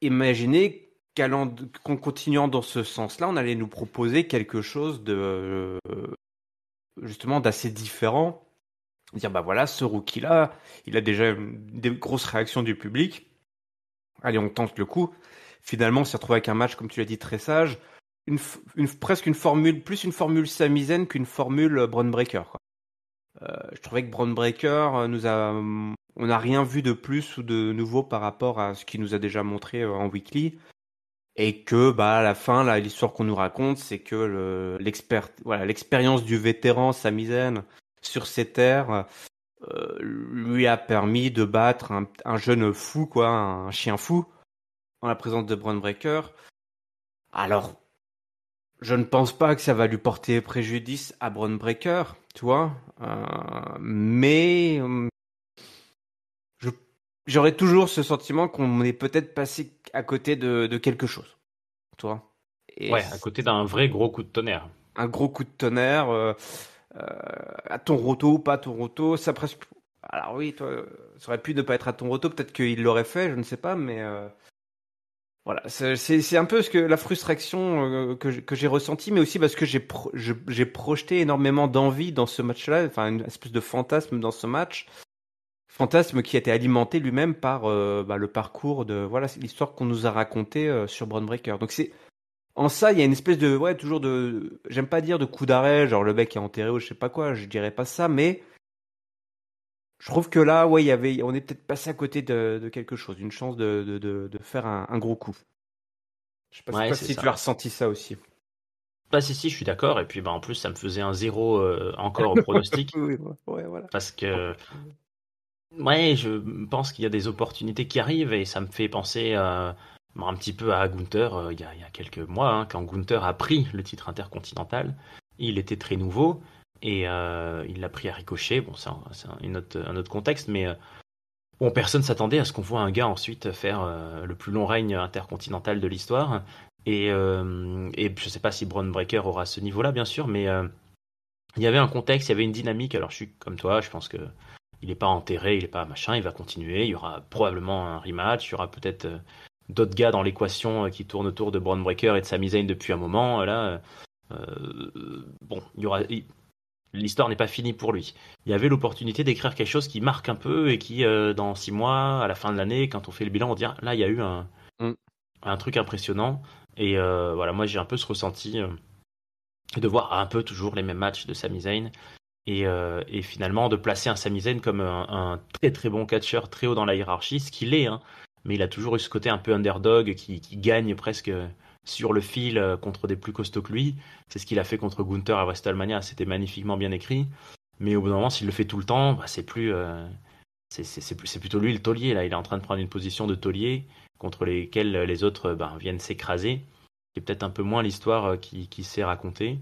Speaker 2: imaginé qu'en continuant dans ce sens-là, on allait nous proposer quelque chose de justement d'assez différent. Dire bah voilà, ce rookie-là, il a déjà des grosses réactions du public. Allez, on tente le coup. Finalement, on s'est retrouvé avec un match, comme tu l'as dit, très sage une, presque une formule, plus une formule Samizen qu'une formule euh, Brown euh, je trouvais que Brown euh, nous a, on n'a rien vu de plus ou de nouveau par rapport à ce qu'il nous a déjà montré en weekly. Et que, bah, à la fin, là, l'histoire qu'on nous raconte, c'est que l'expert, voilà, l'expérience du vétéran Samizen sur ses terres lui a permis de battre un, jeune fou, quoi, un chien fou, en la présence de Brown Alors, je ne pense pas que ça va lui porter préjudice à Bron Breaker, tu vois. Euh, mais euh, j'aurais toujours ce sentiment qu'on est peut-être passé à côté de, quelque chose, tu vois. ouais, à côté d'un vrai gros coup de tonnerre. Un gros coup de tonnerre. Euh, à ton à ou pas à Toronto, ça presque. Alors oui, toi, ça aurait pu ne pas être à ton Toronto, peut-être qu'il l'aurait fait, je ne sais pas, mais voilà, c'est un peu ce que la frustration euh, que j'ai ressentie, mais aussi parce que j'ai projeté énormément d'envie dans ce match-là, enfin une espèce de fantasme dans ce match, fantasme qui a été alimenté lui-même par euh, bah, le parcours de voilà l'histoire qu'on nous a racontée euh, sur Brown Breaker. Donc c'est en ça il y a une espèce de ouais toujours de j'aime pas dire de coup d'arrêt genre le mec est enterré ou je sais pas quoi, je dirais pas ça, mais je trouve que là, ouais, y avait, on est peut-être passé à côté de, quelque chose, une chance de, de, faire un, gros coup. Je sais pas, si tu as ressenti ça aussi. Pas
Speaker 1: bah, si si, je suis d'accord. Et puis bah, en plus, ça me faisait un zéro euh, encore au pronostic. oui, ouais, voilà. Parce que ouais, je pense qu'il y a des opportunités qui arrivent et ça me fait penser bah, un petit peu à Gunther euh, il, y a, quelques mois hein, quand Gunther a pris le titre intercontinental. Il était très nouveau et euh, il l'a pris à ricocher. Bon, c'est un, autre contexte, mais euh, bon, personne s'attendait à ce qu'on voit un gars ensuite faire euh, le plus long règne intercontinental de l'histoire. Et, et, je ne sais pas si Braun Breaker aura ce niveau-là, bien sûr, mais il y avait un contexte, il y avait une dynamique. Alors, je suis comme toi, je pense que il n'est pas enterré, il n'est pas machin, il va continuer. Il y aura probablement un rematch, il y aura peut-être d'autres gars dans l'équation qui tournent autour de Braun Breaker et de sa Zayn depuis un moment. Là, bon, il y aura, l'histoire n'est pas finie pour lui. Il y avait l'opportunité d'écrire quelque chose qui marque un peu et qui, euh, dans six mois, à la fin de l'année, quand on fait le bilan, on dit là, il y a eu un, mm. un truc impressionnant. Et euh, voilà, moi, j'ai un peu ce ressenti euh, de voir un peu toujours les mêmes matchs de Sami Zayn. Et, finalement, de placer un Sami Zayn comme un, très très bon catcheur très haut dans la hiérarchie, ce qu'il est, hein. mais il a toujours eu ce côté un peu underdog qui gagne presque sur le fil euh, contre des plus costauds que lui. C'est ce qu'il a fait contre Gunther à WrestleMania. C'était magnifiquement bien écrit. Mais au bout d'un moment, s'il le fait tout le temps, bah, euh, c'est plus. c'est plutôt lui le taulier. Là, il est en train de prendre une position de taulier contre lesquels les autres euh, ben, viennent s'écraser. C'est peut-être un peu moins l'histoire qui, s'est racontée.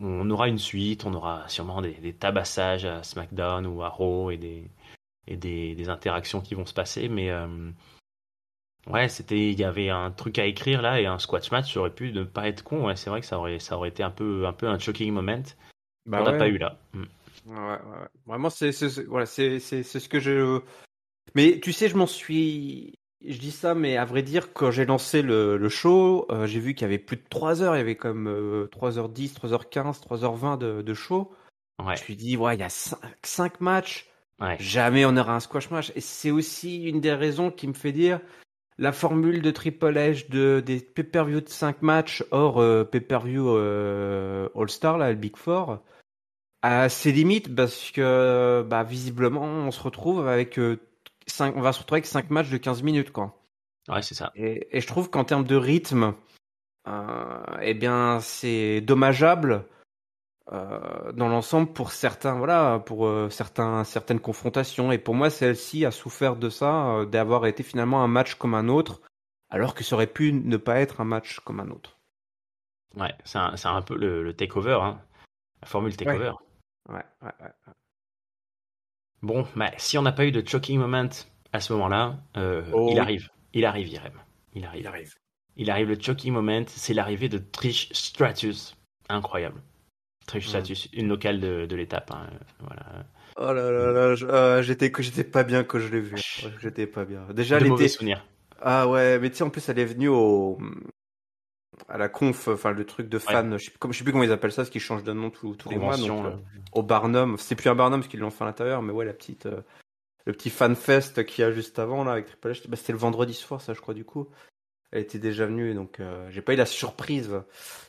Speaker 1: on aura une suite, on aura sûrement des, tabassages à SmackDown ou à Raw et des, et des, interactions qui vont se passer, mais. Ouais, c'était, il y avait un truc à écrire là et un squash match, j'aurais aurait pu ne pas être con. c'est vrai que ça aurait, ça aurait été un peu, un peu un moment
Speaker 2: bah On n'a pas eu là. Mm. Ouais, ouais, Vraiment, c'est, voilà, c'est, c'est, ce que je. Mais tu sais, je m'en suis. Je dis ça, mais à vrai dire, quand j'ai lancé le, le show, euh, j'ai vu qu'il y avait plus de 3 heures. Il y avait comme 3h10, 3h15, 3h20 de, de show. Je me suis dit, ouais, il y a 5, matchs. Jamais on aura un squash match. Et c'est aussi une des raisons qui me fait dire la formule de Triple H de, des pay-per-view de 5 matchs hors euh, pay-per-view euh, All-Star, Big Four, a ses limites parce que bah, visiblement, on se retrouve avec euh, on va se retrouver avec 5 matchs de 15 minutes. Quoi. Ouais, c'est ça. Et, et, je trouve qu'en termes de rythme, eh bien, c'est dommageable euh, dans l'ensemble pour certains voilà pour euh, certains certaines confrontations et pour moi celle-ci a souffert de ça euh, d'avoir été finalement un match comme un autre alors que ça aurait pu ne pas être un match comme un autre ouais c'est un, peu le, takeover hein. la formule
Speaker 1: takeover ouais. Ouais, ouais, bon mais si on n'a pas eu de choking moment à ce moment-là oh il, arrive. il arrive Irem, il arrive il arrive il arrive le choking moment c'est l'arrivée de Trish Stratus incroyable très une locale de, de l'étape. Hein. voilà.
Speaker 2: Oh là là là, euh, j'étais pas bien quand je l'ai vu. J'étais pas bien. Déjà les mauvais souvenirs. Ah ouais, mais tu sais en plus elle est venue au à la conf, enfin le truc de fan, je, sais, comme, je sais plus comment ils appellent ça, ce qui change de nom tous les mois. Donc, euh, au Barnum, c'est plus un Barnum parce qu'ils l'ont fait à l'intérieur, mais ouais la petite euh, le petit fan fest qu'il y a juste avant là avec Triple H, bah, c'était le vendredi soir ça je crois du coup elle était déjà venue, donc euh, j'ai pas eu la surprise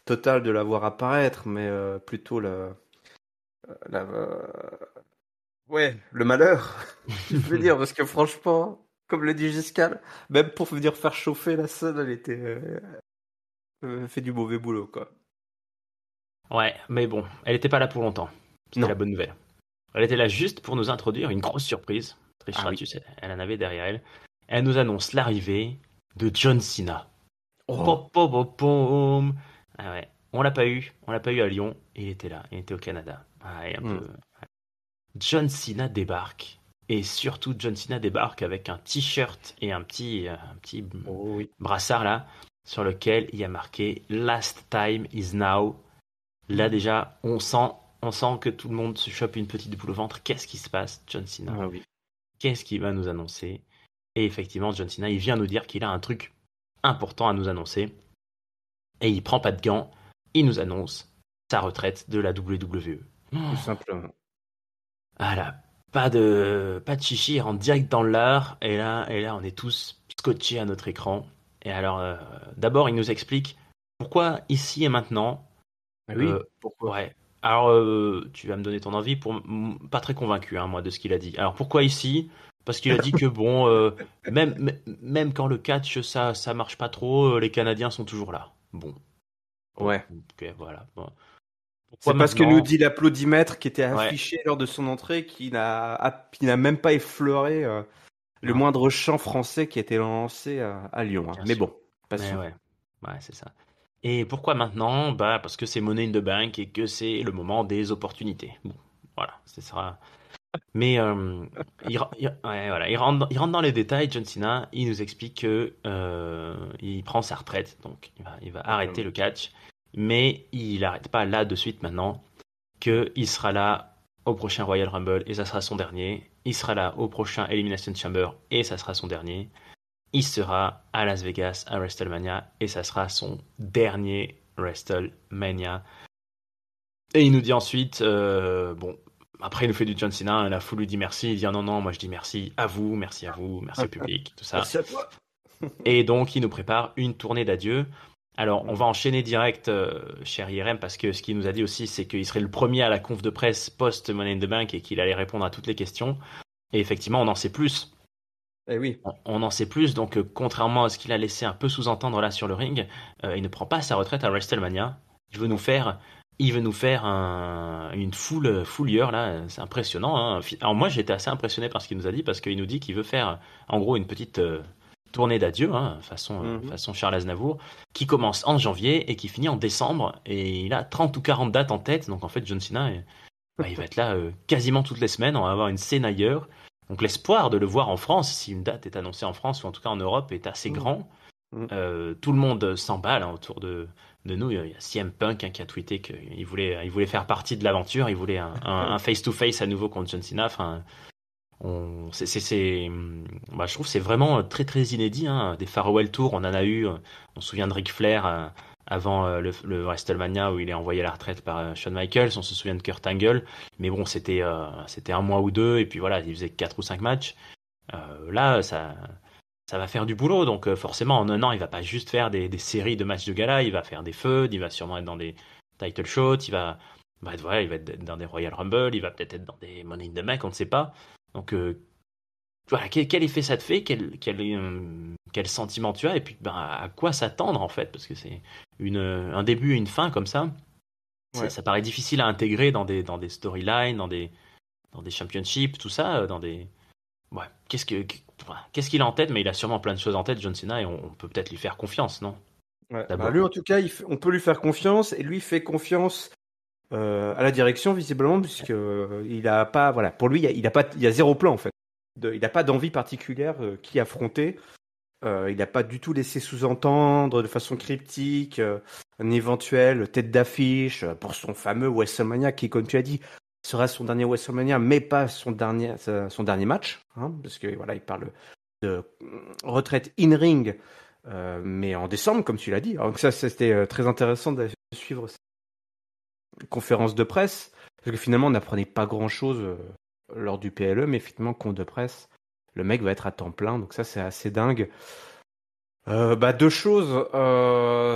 Speaker 2: totale de la voir apparaître, mais euh, plutôt la, la euh, ouais, le malheur, je veux dire, parce que franchement, comme le dit Giscal, même pour venir faire chauffer la scène, elle était fait du mauvais boulot, quoi.
Speaker 1: Ouais, mais bon, elle était pas là pour longtemps. c'est la bonne nouvelle. Elle était là juste pour nous introduire une grosse surprise. Trish ah tu elle en avait derrière elle. Elle nous annonce l'arrivée de John Cena. Oh, oh. Ah on l'a pas eu, on l'a pas eu à Lyon, il était là, il était au Canada. Ah, hmm. John Cena débarque. Et surtout, John Cena débarque avec un t-shirt et un petit, euh, un petit oh, brassard là, sur lequel il y a marqué Last time is now. Là déjà, on sent, on sent que tout le monde se chope une petite boule au ventre. Qu'est-ce qui se passe, John Cena ah Qu'est-ce qu'il va nous annoncer et effectivement, John Cena, il vient nous dire qu'il a un truc important à nous annoncer. Et il prend pas de gants, il nous annonce sa retraite de la WWE. Tout simplement. Ah là, pas de, pas de chichi, il rentre direct dans l'art. Et là, et là, on est tous scotchés à notre écran. Et alors, euh, d'abord, il nous explique pourquoi ici et maintenant. Ah oui, euh, pourquoi Alors, euh, tu vas me donner ton envie, pour, pas très convaincu, hein, moi, de ce qu'il a dit. Alors, pourquoi ici parce qu'il a dit que bon, euh, même, même quand le catch ça ça marche pas trop, euh, les Canadiens sont
Speaker 2: toujours là. Bon. Ouais. Ok, voilà.
Speaker 1: C'est parce que nous dit
Speaker 2: l'applaudimètre qui était affiché lors de son entrée qui n'a même pas effleuré euh, le moindre chant français qui été lancé à, Lyon. Hein. Mais bon, pas sûr. Ouais, c'est ça.
Speaker 1: Et pourquoi maintenant bah, Parce que c'est Money in the Bank et que c'est le moment des opportunités. Bon, voilà, ce sera. Mais euh, il, voilà, il, rentre, il, rentre, dans les détails, John Cena, il nous explique que euh, il prend sa retraite, donc il va, arrêter le catch, mais il n'arrête pas là de suite maintenant, qu'il sera là au prochain Royal Rumble et ça sera son dernier, il sera là au prochain Elimination Chamber et ça sera son dernier, il sera à Las Vegas à WrestleMania et ça sera son dernier WrestleMania. Et il nous dit ensuite, euh, bon, après, il nous fait du John Cena, la foule lui dit merci, il dit ah non, non, moi je dis merci à vous, merci à vous, merci au public, tout ça. Et donc, il nous prépare une tournée d'adieu. Alors, on va enchaîner direct, euh, cher IRM, parce que ce qu'il nous a dit aussi, c'est qu'il serait le premier à la conf de presse post-Money in the Bank et qu'il allait répondre à toutes les questions. Et effectivement, on en sait plus. Eh oui. On, en sait plus, donc euh, contrairement à ce qu'il a laissé un peu sous-entendre là sur le ring, euh, il ne prend pas sa retraite à WrestleMania. Il veut nous faire il veut nous faire une foule fouleur là, c'est impressionnant. Hein. Alors moi j'étais assez impressionné par ce qu'il nous a dit parce qu'il nous dit qu'il veut faire en gros une petite euh, tournée d'adieu, hein, façon, euh, mhm. façon Charles Aznavour, qui commence en janvier et qui finit en décembre et il a 30 ou 40 dates en tête. Donc en fait John Cena, il bah, va être là euh, quasiment toutes les semaines, on va avoir une scène ailleurs. Donc l'espoir de le voir en France, si une date est annoncée en France ou en tout cas en Europe, est assez mhm. grand. Mhm. tout le monde s'emballe hein, autour de, de nous. Il y a CM Punk hein, qui a tweeté qu'il voulait, il voulait faire partie de l'aventure, il voulait un face-to-face à nouveau contre John Cena. Enfin, on, c'est c'est hum, bah, je trouve c'est vraiment très très inédit. Hein. Des farewell tours, on en a eu. Euh, on se souvient de Ric Flair euh, avant euh, le, WrestleMania où il est envoyé à la retraite par Shawn Michaels. On se souvient de Kurt Angle. Mais bon, c'était c'était un mois ou deux et puis voilà, il faisait quatre ou cinq matchs. là, ça, ça va faire du boulot. Donc euh, forcément, en un an, il va pas juste faire des, séries de matchs de gala, il va faire des feuds, il va sûrement être dans des title shots, il va, voilà, il être dans des Royal Rumble, il va peut-être être dans des Money in the Bank, on ne sait pas. Donc tu euh, voilà, quel, effet ça te fait, quel, euh, sentiment tu as, et puis ben, à quoi s'attendre en fait, parce que c'est un début et une fin comme ça. Ça, ça, paraît difficile à intégrer dans des, storylines, dans des, dans des championships, tout ça, dans des, qu'est-ce qu'il a en tête Mais il a sûrement plein de choses en tête, John Cena, et on, peut peut-être lui faire confiance, non
Speaker 2: bah, Lui, en tout cas, on peut lui faire confiance, et lui fait confiance euh, à la direction visiblement, puisque euh, il a pas, voilà, pour lui, il n'a a, pas, il a zéro plan en fait. De, il n'a pas d'envie particulière euh, qui affronter. il n'a pas du tout laissé sous-entendre de façon cryptique un éventuel tête d'affiche pour son fameux WrestleMania qui, comme tu as dit, sera son dernier WrestleMania, mais pas son dernier, euh, son dernier match, hein, parce que voilà, il parle de retraite in-ring, euh, mais en décembre, comme tu l'as dit. donc ça, c'était euh, très intéressant de suivre cette conférence de presse, parce que finalement, on n'apprenait pas grand-chose lors du PLE, mais finalement, compte de presse, le mec va être à temps plein, donc ça, c'est assez dingue. bah, deux choses,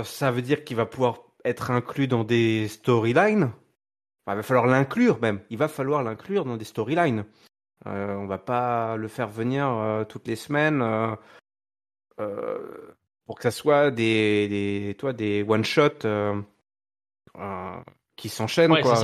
Speaker 2: ça veut dire qu'il va pouvoir être inclus dans des storylines, il va falloir l'inclure même. Il va falloir l'inclure dans des storylines. Euh, on va pas le faire venir euh, toutes les semaines euh, pour que ça soit des, des, toi, des one shot qui s'enchaînent ouais, quoi.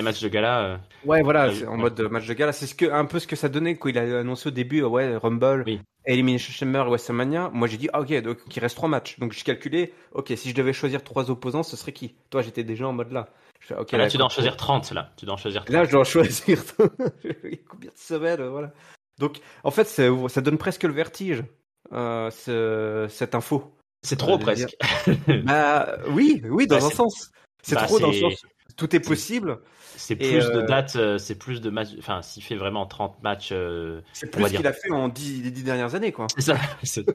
Speaker 2: matchs de gala. Ouais voilà, en mode match de gala, c'est ce que un peu ce que ça donnait quoi il a annoncé au début ouais Rumble, Elimination Chamber et WrestleMania. Moi j'ai dit ah, ok donc il reste trois matchs. Donc j'ai calculé ok si je devais choisir trois opposants ce serait qui. Toi j'étais déjà en mode là. Ah, là, tu dois en choisir 30, là. Tu dois en choisir Là, je dois en choisir combien de semaines, voilà. Donc, en fait, ça, donne presque le vertige, euh, cette info. C'est trop, euh, presque. bah, oui, oui, dans bah, un sens. C'est bah, trop dans le sens. Tout est possible. C'est plus, de euh,
Speaker 1: dates, c'est plus de matchs. Enfin, s'il fait vraiment 30 matchs. dire. c'est plus ce qu'il a fait
Speaker 2: en 10, dernières années, quoi. C'est ça.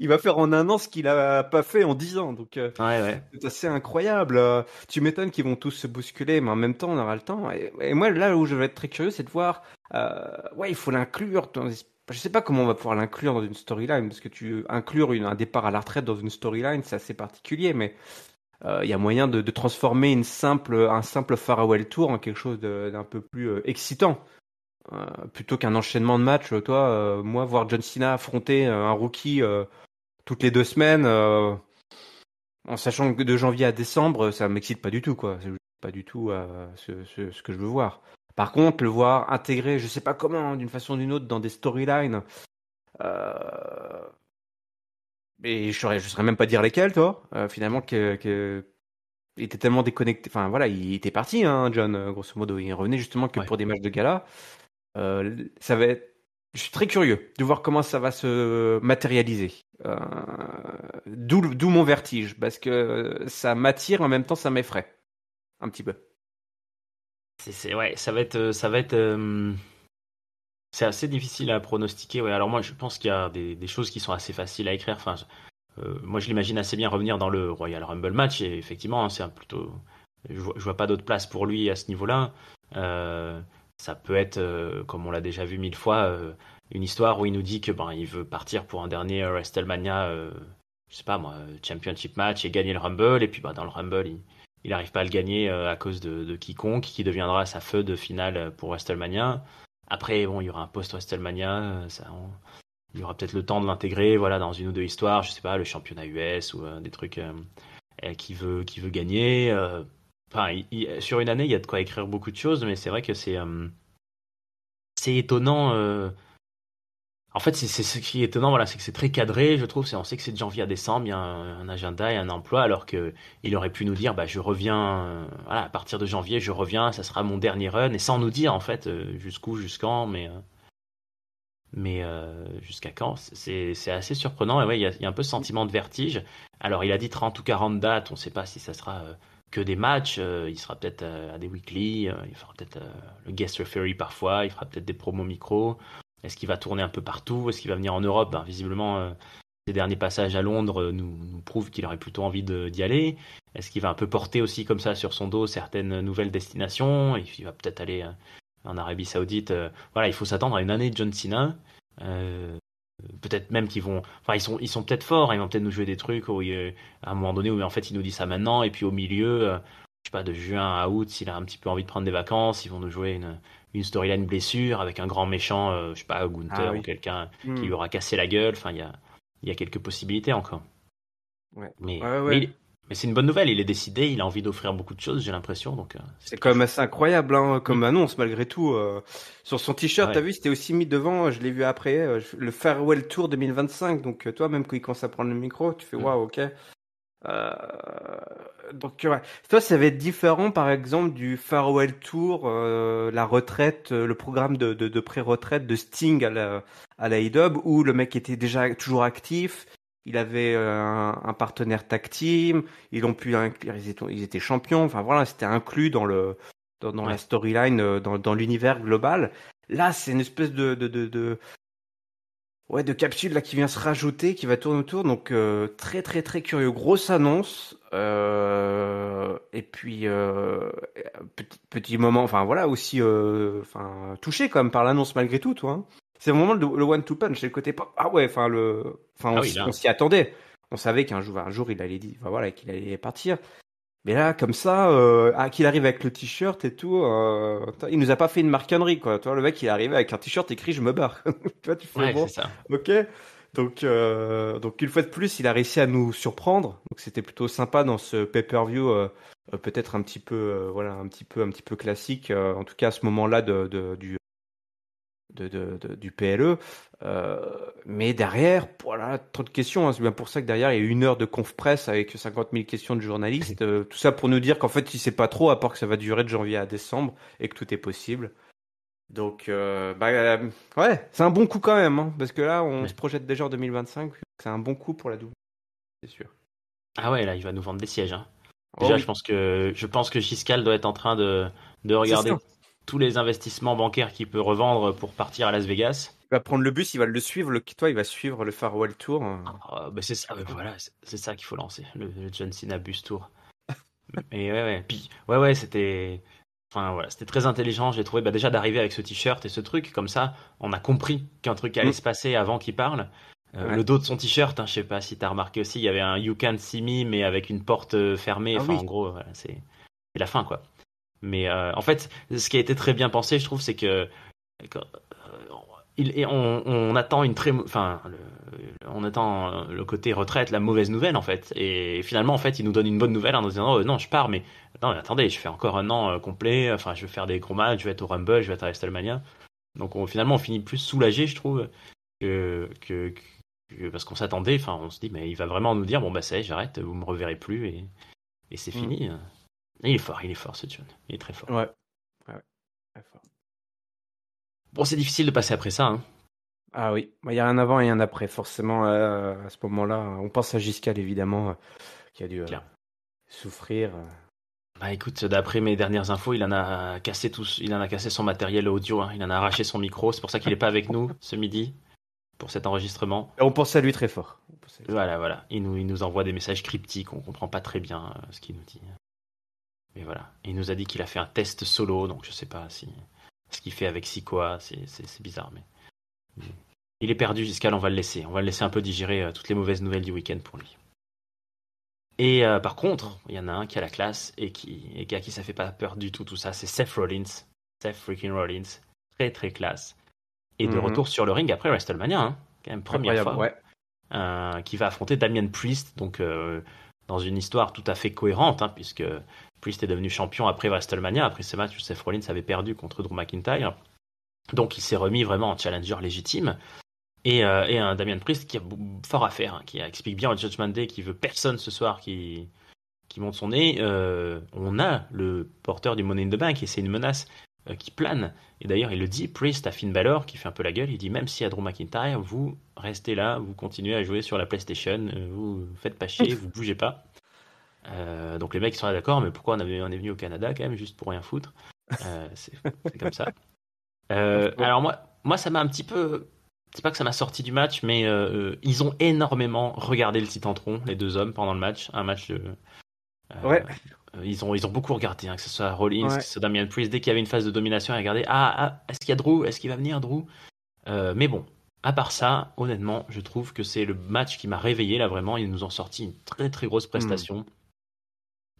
Speaker 2: il va faire en un an ce qu'il n'a pas fait en dix ans. Donc, euh, c'est assez incroyable. Euh, tu m'étonnes qu'ils vont tous se bousculer, mais en même temps, on aura le temps. Et, moi, là où je vais être très curieux, c'est de voir. Euh, ouais, il faut l'inclure dans je sais pas comment on va pouvoir l'inclure dans une storyline, parce que tu inclure un départ à la retraite dans une storyline, c'est assez particulier, mais il y a moyen de, transformer une simple, un simple farewell tour en quelque chose d'un peu plus excitant. plutôt qu'un enchaînement de matchs, toi, moi, voir John Cena affronter un rookie toutes les deux semaines, euh, en sachant que de janvier à décembre, ça m'excite pas du tout, quoi. pas du tout euh, ce, que je veux voir. Par contre, le voir intégré, je sais pas comment, hein, d'une façon ou d'une autre, dans des storylines. Euh... Et je saurais, je saurais même pas dire lesquelles, toi. Euh, finalement, que, il était tellement déconnecté. Enfin voilà, il était parti, hein, John. Grosso modo, il revenait justement que pour des matchs de gala. ça va être je suis très curieux de voir comment ça va se matérialiser. Euh, d'où mon vertige, parce que ça m'attire, en même temps ça m'effraie. Un petit peu. C'est ouais, ça va être. Euh, ça va être euh, c'est assez difficile
Speaker 1: à pronostiquer. Ouais. Alors moi je pense qu'il y a des, choses qui sont assez faciles à écrire. Enfin, moi je l'imagine assez bien revenir dans le Royal Rumble match, et effectivement, hein, c'est plutôt. Je vois, vois pas d'autre place pour lui à ce niveau-là. Ça peut être, euh, comme on l'a déjà vu mille fois, euh, une histoire où il nous dit que ben il veut partir pour un dernier euh, WrestleMania, je sais pas moi, championship match et gagner le Rumble. Et puis ben, dans le Rumble, il n'arrive pas à le gagner à cause de, quiconque, qui deviendra sa feu de finale pour WrestleMania. Après, bon, il y aura un post-WrestleMania, ça, il y aura peut-être le temps de l'intégrer, voilà, dans une ou deux histoires, je sais pas, le championnat US ou des trucs qui veut qui veut gagner sur une année, il y a de quoi écrire beaucoup de choses, mais c'est vrai que c'est euh, c'est étonnant. Euh, en fait, c'est ce qui est étonnant, voilà, c'est que c'est très cadré, je trouve. On sait que c'est de janvier à décembre, il y a un, agenda et un emploi, alors qu'il aurait pu nous dire, bah, je reviens, euh, à partir de janvier, je reviens, ça sera mon dernier run, et sans nous dire, en fait, jusqu'où, jusqu'en, mais, mais jusqu'à quand, c'est assez surprenant. Et ouais, il y, a, il y, a un peu ce sentiment de vertige. Alors, il a dit 30 ou 40 dates, on ne sait pas si ça sera que des matchs. Euh, il sera peut-être euh, à, des weekly, euh, il fera peut-être le guest referee parfois, il fera peut-être des promos micro. Est-ce qu'il va tourner un peu partout Est-ce qu'il va venir en Europe ben, Visiblement, ses derniers passages à Londres nous, nous prouvent qu'il aurait plutôt envie d'y aller. Est-ce qu'il va un peu porter aussi comme ça sur son dos certaines nouvelles destinations Il va peut-être aller en Arabie Saoudite. Voilà, il faut s'attendre à une année de John Cena. Euh, peut-être même qu'ils vont enfin ils sont ils sont peut-être forts hein, ils vont peut-être nous jouer des trucs où euh, à un moment donné où en fait ils nous disent ça maintenant et puis au milieu euh, je sais pas de juin à août s'il a un petit peu envie de prendre des vacances ils vont nous jouer une une storyline blessure avec un grand méchant euh, je sais pas Gunther ah ou quelqu'un qui hmm. lui aura cassé la gueule enfin il y a il y a quelques possibilités encore mais, mais c'est une bonne nouvelle, il est décidé, il a envie d'offrir beaucoup de choses, j'ai l'impression. Donc euh,
Speaker 2: c'est quand même assez incroyable hein, comme mm. annonce malgré tout. Euh, sur son t-shirt, t'as vu, c'était aussi mis devant. Je l'ai vu après euh, le farewell tour 2025. Donc toi, même quand il commence à prendre le micro, tu fais mm. waouh, Euh, ok. donc ouais. Toi, ça va être différent, par exemple, du farewell tour, la retraite, le programme de, de, de pré-retraite de Sting à la à la où le mec était déjà toujours actif il avait euh, un, partenaire tag team, ils ont pu ils étaient, ils étaient champions. Enfin voilà, c'était inclus dans le dans, la storyline, euh, dans, dans l'univers global. Là, c'est une espèce de, de, ouais de capsule là qui vient se rajouter, qui va tourner autour. Donc euh, très très très curieux, grosse annonce. et puis petit, moment, enfin voilà aussi, enfin touché quand par l'annonce malgré tout, toi. Hein c'est vraiment le, le one-two punch, c'est le côté ah ouais, enfin le, enfin ah on, s'y attendait, on savait qu'un jour, un jour il allait, voilà, qu'il allait partir. Mais là, comme ça, euh, ah, qu'il arrive avec le t-shirt et tout, euh, il nous a pas fait une marquinerie, quoi. Toi, le mec, il est arrivé avec un t-shirt écrit "Je me barre". vois, tu fais bon, ok. Donc, euh, donc une fois de plus, il a réussi à nous surprendre. Donc, c'était plutôt sympa dans ce pay-per-view, peut-être un petit peu, voilà, un petit peu, un petit peu classique, en tout cas à ce moment-là de, de, du de, du PLE. Euh, mais derrière, voilà, trop de questions. Hein. C'est bien pour ça que derrière, il y a une heure de conf presse avec 50 000 questions de journalistes. Euh, tout ça pour nous dire qu'en fait, il sait pas trop, à part que ça va durer de janvier à décembre et que tout est possible. Donc, euh, bah, ouais, c'est un bon coup quand même, hein, parce que là, on se projette déjà en 2025. C'est un bon coup pour la double, c'est sûr.
Speaker 1: Ah ouais, là, il va nous vendre des sièges. Hein. Oh déjà, je pense que je pense que Giscal doit être en train de, de regarder tous les investissements bancaires qu'il peut revendre pour partir à Las Vegas. Il va prendre le bus, il va le suivre, le, toi, il va suivre le Farwell Tour. Ah, bah, c'est ça, bah, voilà, c'est ça qu'il faut lancer, le, John Cena Bus Tour. Mais ouais, ouais, puis, ouais, ouais, c'était. Enfin, voilà, c'était très intelligent, j'ai trouvé bah, déjà d'arriver avec ce t-shirt et ce truc, comme ça, on a compris qu'un truc allait mm. se passer avant qu'il parle. Euh, le dos de son t-shirt, hein, je sais pas si t'as remarqué aussi, il y avait un You Can't See Me, mais avec une porte euh, fermée, ah enfin en gros, c'est la fin quoi. Mais euh, en fait, ce qui a été très bien pensé, je trouve, c'est que euh, on, on, attend une très, enfin, le, on attend euh, le côté retraite, la mauvaise nouvelle en fait. Et finalement, en fait, il nous donne une bonne nouvelle en nous disant oh, non, je pars, mais non, attendez, je fais encore un an complet. Enfin, je vais faire des gros matchs, je vais être au Rumble, je vais être à WrestleMania. Donc on, finalement, on finit plus soulagé, je trouve, que, parce qu'on s'attendait. Enfin, on se dit mais il va vraiment nous dire bon bah ça y est, j'arrête, vous me reverrez plus et, c'est mm. fini. Hein. Il est fort, il est fort ce John, Il est très fort.
Speaker 2: Ouais. ouais, Très fort. Bon, c'est difficile de passer après ça. Hein. Ah oui, bah, il y a un avant et un après. Forcément, euh, à ce moment-là, on pense à Giscal évidemment, euh, qui a dû euh, souffrir.
Speaker 1: Bah écoute, d'après mes dernières infos, il en a cassé il en a cassé son matériel audio, hein. il en a arraché son micro, c'est pour ça qu'il n'est pas avec nous ce midi pour cet enregistrement.
Speaker 2: on pense à lui très fort.
Speaker 1: Voilà, voilà. Il nous, il nous envoie des messages cryptiques, on comprend pas très bien ce qu'il nous dit. Mais voilà. Il nous a dit qu'il a fait un test solo, donc je sais pas si ce qu'il fait avec Sikoa, c'est bizarre, mais. Il est perdu, là, on va le laisser. On va le laisser un peu digérer euh, toutes les mauvaises nouvelles du week-end pour lui. Et euh, par contre, il y en a un qui a la classe et qui, et qui ça fait pas peur du tout tout ça, c'est Seth Rollins. Seth freaking Rollins, très très classe. Et de mhm. retour sur le ring après WrestleMania, hein. quand même première fois, euh, qui va affronter Damien Priest, donc dans une histoire tout à fait cohérente, hein, puisque Priest est devenu champion après WrestleMania. Après ce match, Seth Rollins avait perdu contre Drew McIntyre. Donc il s'est remis vraiment en challenger légitime. Et, euh, un Damien Priest qui a fort à faire, hein, qui explique bien au Judgment Day qu'il veut personne ce soir qui, monte son nez. Euh, on a le porteur du Money in the Bank et c'est une menace euh, qui plane. Et d'ailleurs, il le dit, Priest à Finn Balor, qui fait un peu la gueule, il dit même si à Drew McIntyre, vous restez là, vous continuez à jouer sur la PlayStation, vous faites pas chier, vous bougez pas. Euh, donc les mecs ils sont d'accord, mais pourquoi on, avait, est venu au Canada quand même juste pour rien foutre euh, C'est comme ça. Euh, alors moi, moi ça m'a un petit peu, c'est pas que ça m'a sorti du match, mais ils ont énormément regardé le Titantron, les deux hommes pendant le match, un match. ouais. Ils ont, ils ont beaucoup regardé, hein, que ce soit Rollins, que ce soit Damian Priest, dès qu'il y avait une phase de domination, ils regardaient ah, ah est-ce qu'il y a Drew, est-ce qu'il va venir Drew Mais bon, à part ça, honnêtement, je trouve que c'est le match qui m'a réveillé là vraiment. Ils nous ont sorti une très très grosse hmm. prestation.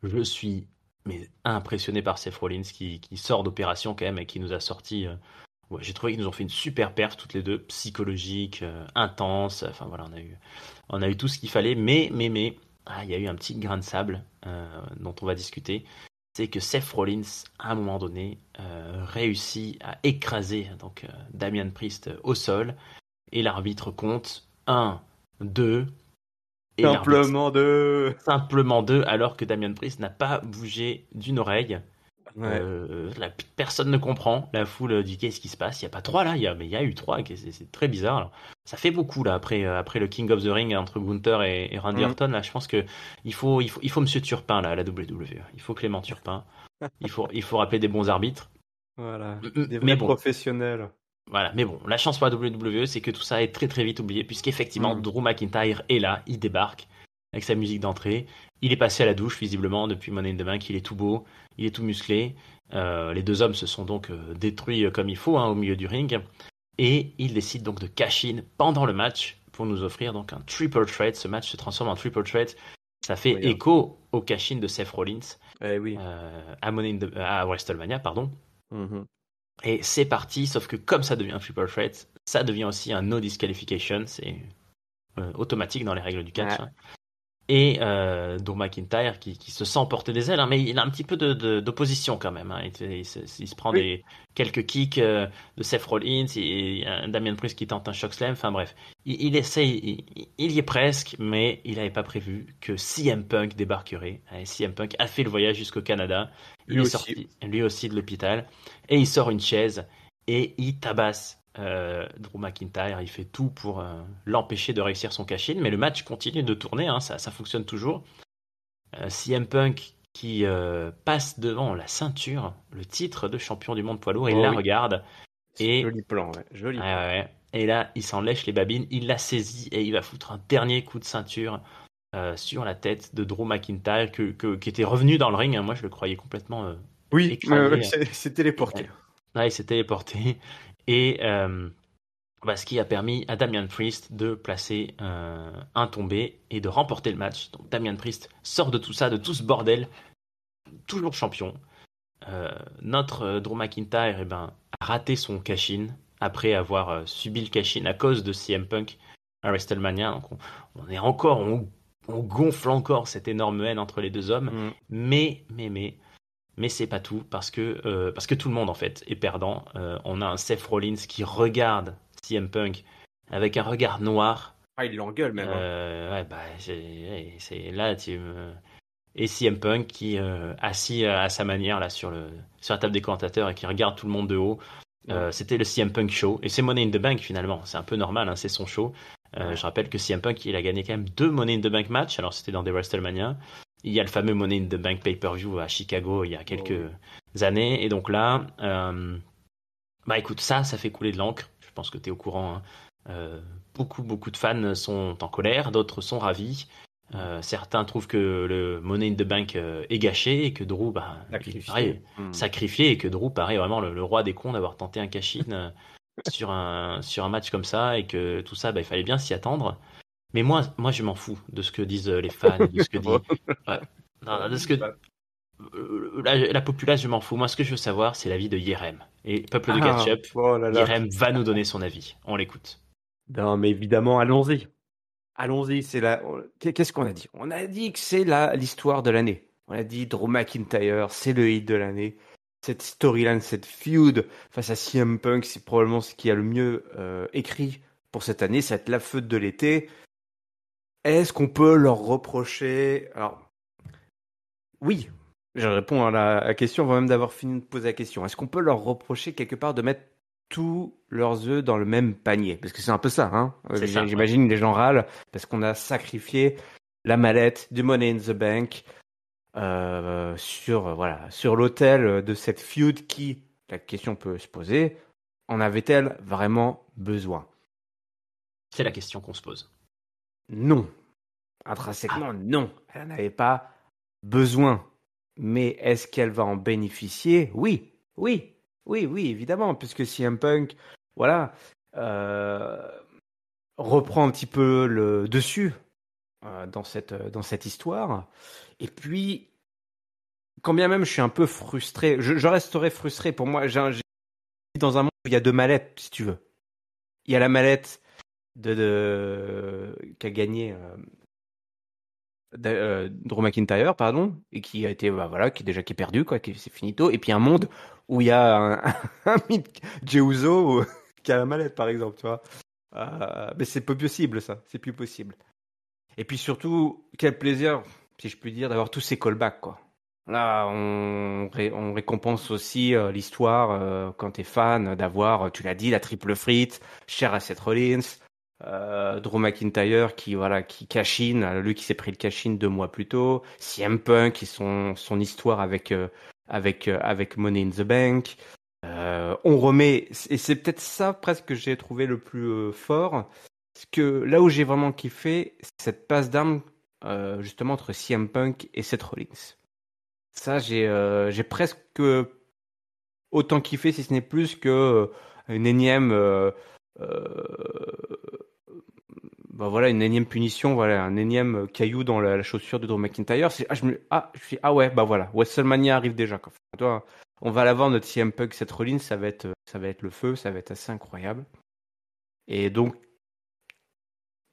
Speaker 1: Je suis mais impressionné par Seth Rollins qui, sort d'opération quand même et qui nous a sorti. Euh, j'ai trouvé qu'ils nous ont fait une super perf toutes les deux, psychologique, euh, intense. Enfin voilà, on a eu, on a eu tout ce qu'il fallait, mais mais mais ah, il y a eu un petit grain de sable euh, dont on va discuter. C'est que Seth Rollins, à un moment donné, réussit à écraser donc Damian Priest au sol et l'arbitre compte 1, 2,
Speaker 2: Simplement deux.
Speaker 1: Simplement deux, alors que Damien Priest n'a pas bougé d'une oreille. Euh, la, personne ne comprend. La foule dit qu'est-ce qui se passe Il n'y a pas trois là, mais il y a eu trois. C'est très bizarre. ça fait beaucoup là après euh, après le King of the Ring entre Gunther et, Randy mm. Orton. je pense que il faut il faut il faut Monsieur Turpin là à la WWE. Il faut Clément Turpin. il faut il faut rappeler des bons arbitres.
Speaker 2: Voilà. Des vrais professionnels.
Speaker 1: Voilà, mais bon, la chance pour la WWE, c'est que tout ça est très très vite oublié, puisqu'effectivement, mm. Drew McIntyre est là, il débarque avec sa musique d'entrée. Il est passé à la douche, visiblement, depuis Money in the Bank, il est tout beau, il est tout musclé. Euh, les deux hommes se sont donc euh, détruits euh, comme il faut hein, au milieu du ring. Et il décide donc de cash in pendant le match pour nous offrir donc un triple threat. Ce match se transforme en triple threat. Ça fait écho au cash in de Seth Rollins eh oui. à, in the... à WrestleMania, pardon. Mm-hmm. Et c'est parti, sauf que comme ça devient un triple threat, ça devient aussi un no disqualification, c'est euh, automatique dans les règles du catch. Hein. Et euh, McIntyre qui, se sent porter des ailes, hein, mais il a un petit peu d'opposition de, quand même. Hein. Il, se prend des, quelques kicks euh, de Seth Rollins, et, Damien Priest qui tente un shock slam, enfin bref. Il, essaye, il, y est presque, mais il n'avait pas prévu que CM Punk débarquerait. CM Punk a fait le voyage jusqu'au Canada lui, il aussi. Sorti, lui aussi de l'hôpital. Et il sort une chaise et il tabasse euh, Drew McIntyre. Il fait tout pour euh, l'empêcher de réussir son cash Mais le match continue de tourner, hein. ça, ça, fonctionne toujours. Euh, CM Punk qui passe devant la ceinture, le titre de champion du monde poids lourd, il oh la regarde. Et... Joli plan, Joli plan. Et là, il s'en lèche les babines, il la saisit et il va foutre un dernier coup de ceinture euh, sur la tête de Drew McIntyre qui était revenu dans le ring. Hein. Moi, je le croyais complètement. Euh, oui, il s'est euh. téléporté. il s'est téléporté. Et bah, ce qui a permis à Damian Priest de placer un tombé et de remporter le match. Donc Damian Priest sort de tout ça, de tout ce bordel, toujours champion. notre Drew McIntyre eh ben, a raté son cash-in après avoir subi le cash à cause de CM Punk à WrestleMania. Donc on, est encore, on on gonfle encore cette énorme haine entre les deux hommes. Mm. Mais, mais, mais, mais c'est pas tout parce que euh, parce que tout le monde en fait est perdant. Euh, on a un Seth Rollins qui regarde CM Punk avec un regard noir. Ah, il l'engueule même. Hein. Euh, ouais, bah, c'est là tu et CM Punk qui assis à sa manière là sur le sur la table des commentateurs et qui regarde tout le monde de haut. Euh, c'était le CM Punk Show. Et c'est Money in the Bank finalement. C'est un peu normal, hein, c'est son show. Euh, je rappelle que CM Punk, il a gagné quand même deux Money in the Bank matchs. Alors c'était dans des WrestleMania. Il y a le fameux Money in the Bank pay-per-view à Chicago il y a quelques années. Et donc là, euh, bah écoute, ça, ça fait couler de l'encre. Je pense que tu es au courant. Hein. beaucoup, beaucoup de fans sont en colère, d'autres sont ravis. Euh, certains trouvent que le Money in the Bank euh, est gâché et que Drew bah, hmm. sacrifié. et que Drew paraît vraiment le, roi des cons d'avoir tenté un cash euh, sur, un, sur un match comme ça et que tout ça, bah, il fallait bien s'y attendre. Mais moi, moi je m'en fous de ce que disent les fans, de ce que dit... de ce que... La, populace, je m'en fous. Moi, ce que je veux savoir, c'est l'avis de Yerem. Et peuple de ah, oh Yerem va nous donner son avis. On l'écoute.
Speaker 2: Non, mais évidemment, allons-y. Allons-y, c'est la. Qu'est-ce qu'on a dit On a dit que c'est la l'histoire de l'année. On a dit Drew McIntyre, c'est le hit de l'année. Cette storyline, cette feud face à CM Punk, c'est probablement ce qui a le mieux euh, écrit pour cette année. cette va la feuille de l'été. Est-ce qu'on peut leur reprocher Alors, oui. Je réponds à la question avant même d'avoir fini de poser la question. Est-ce qu'on peut leur reprocher quelque part de mettre tous leurs œufs dans le même panier. Parce que c'est un peu ça, hein. Euh, j'imagine les gens râlent parce qu'on a sacrifié la mallette du Money in the Bank euh, sur euh, voilà de cette feud qui, la question peut se poser, en avait-elle vraiment besoin C'est la question qu'on se pose. Non. Intrinsèquement, ah. non. Elle n'avait pas besoin. Mais est-ce qu'elle va en bénéficier Oui, oui, oui, oui, évidemment, puisque CM Punk, voilà, euh, reprend un petit peu le dessus euh, dans, cette, euh, dans cette histoire. Et puis, quand bien même je suis un peu frustré, je, resterai frustré. Pour moi, j'ai dans un monde où il y a deux mallettes, si tu veux. Il y a la mallette de, de qu'a gagné euh, Drew McIntyre, pardon, et qui a été, bah, voilà, qui est déjà qui est perdu, quoi, qui c'est finito. Et puis un monde où il y a un, un Jeuzo euh, qui a la mallette, par exemple, tu vois. Euh, mais c'est peu possible, ça. C'est plus possible. Et puis surtout, quel plaisir, si je puis dire, d'avoir tous ces callbacks, quoi. Là, on, récompense aussi l'histoire quand t'es fan d'avoir, tu l'as dit, la triple frite, Cher à cette Rollins, euh, Drew McIntyre qui voilà qui cachine, euh, lui qui s'est pris le cachine deux mois plus tôt, CM Punk qui son son histoire avec euh, avec euh, avec Money in the Bank. on remet et c'est peut-être ça presque que j'ai trouvé le plus fort. c'est que là où j'ai vraiment kiffé, cette passe d'armes justement entre CM Punk et Seth Rollins. Ça j'ai j'ai presque autant kiffé si ce n'est plus que une énième bah, voilà, une énième punition, voilà, un énième euh, caillou dans la, chaussure de Drew McIntyre. Ah, je me, ah, je suis, ah ouais, bah voilà, WrestleMania arrive déjà. Toi, on va l'avoir notre CM Pug cette reline, ça va être, euh, ça va être le feu, ça va être assez incroyable. Et donc,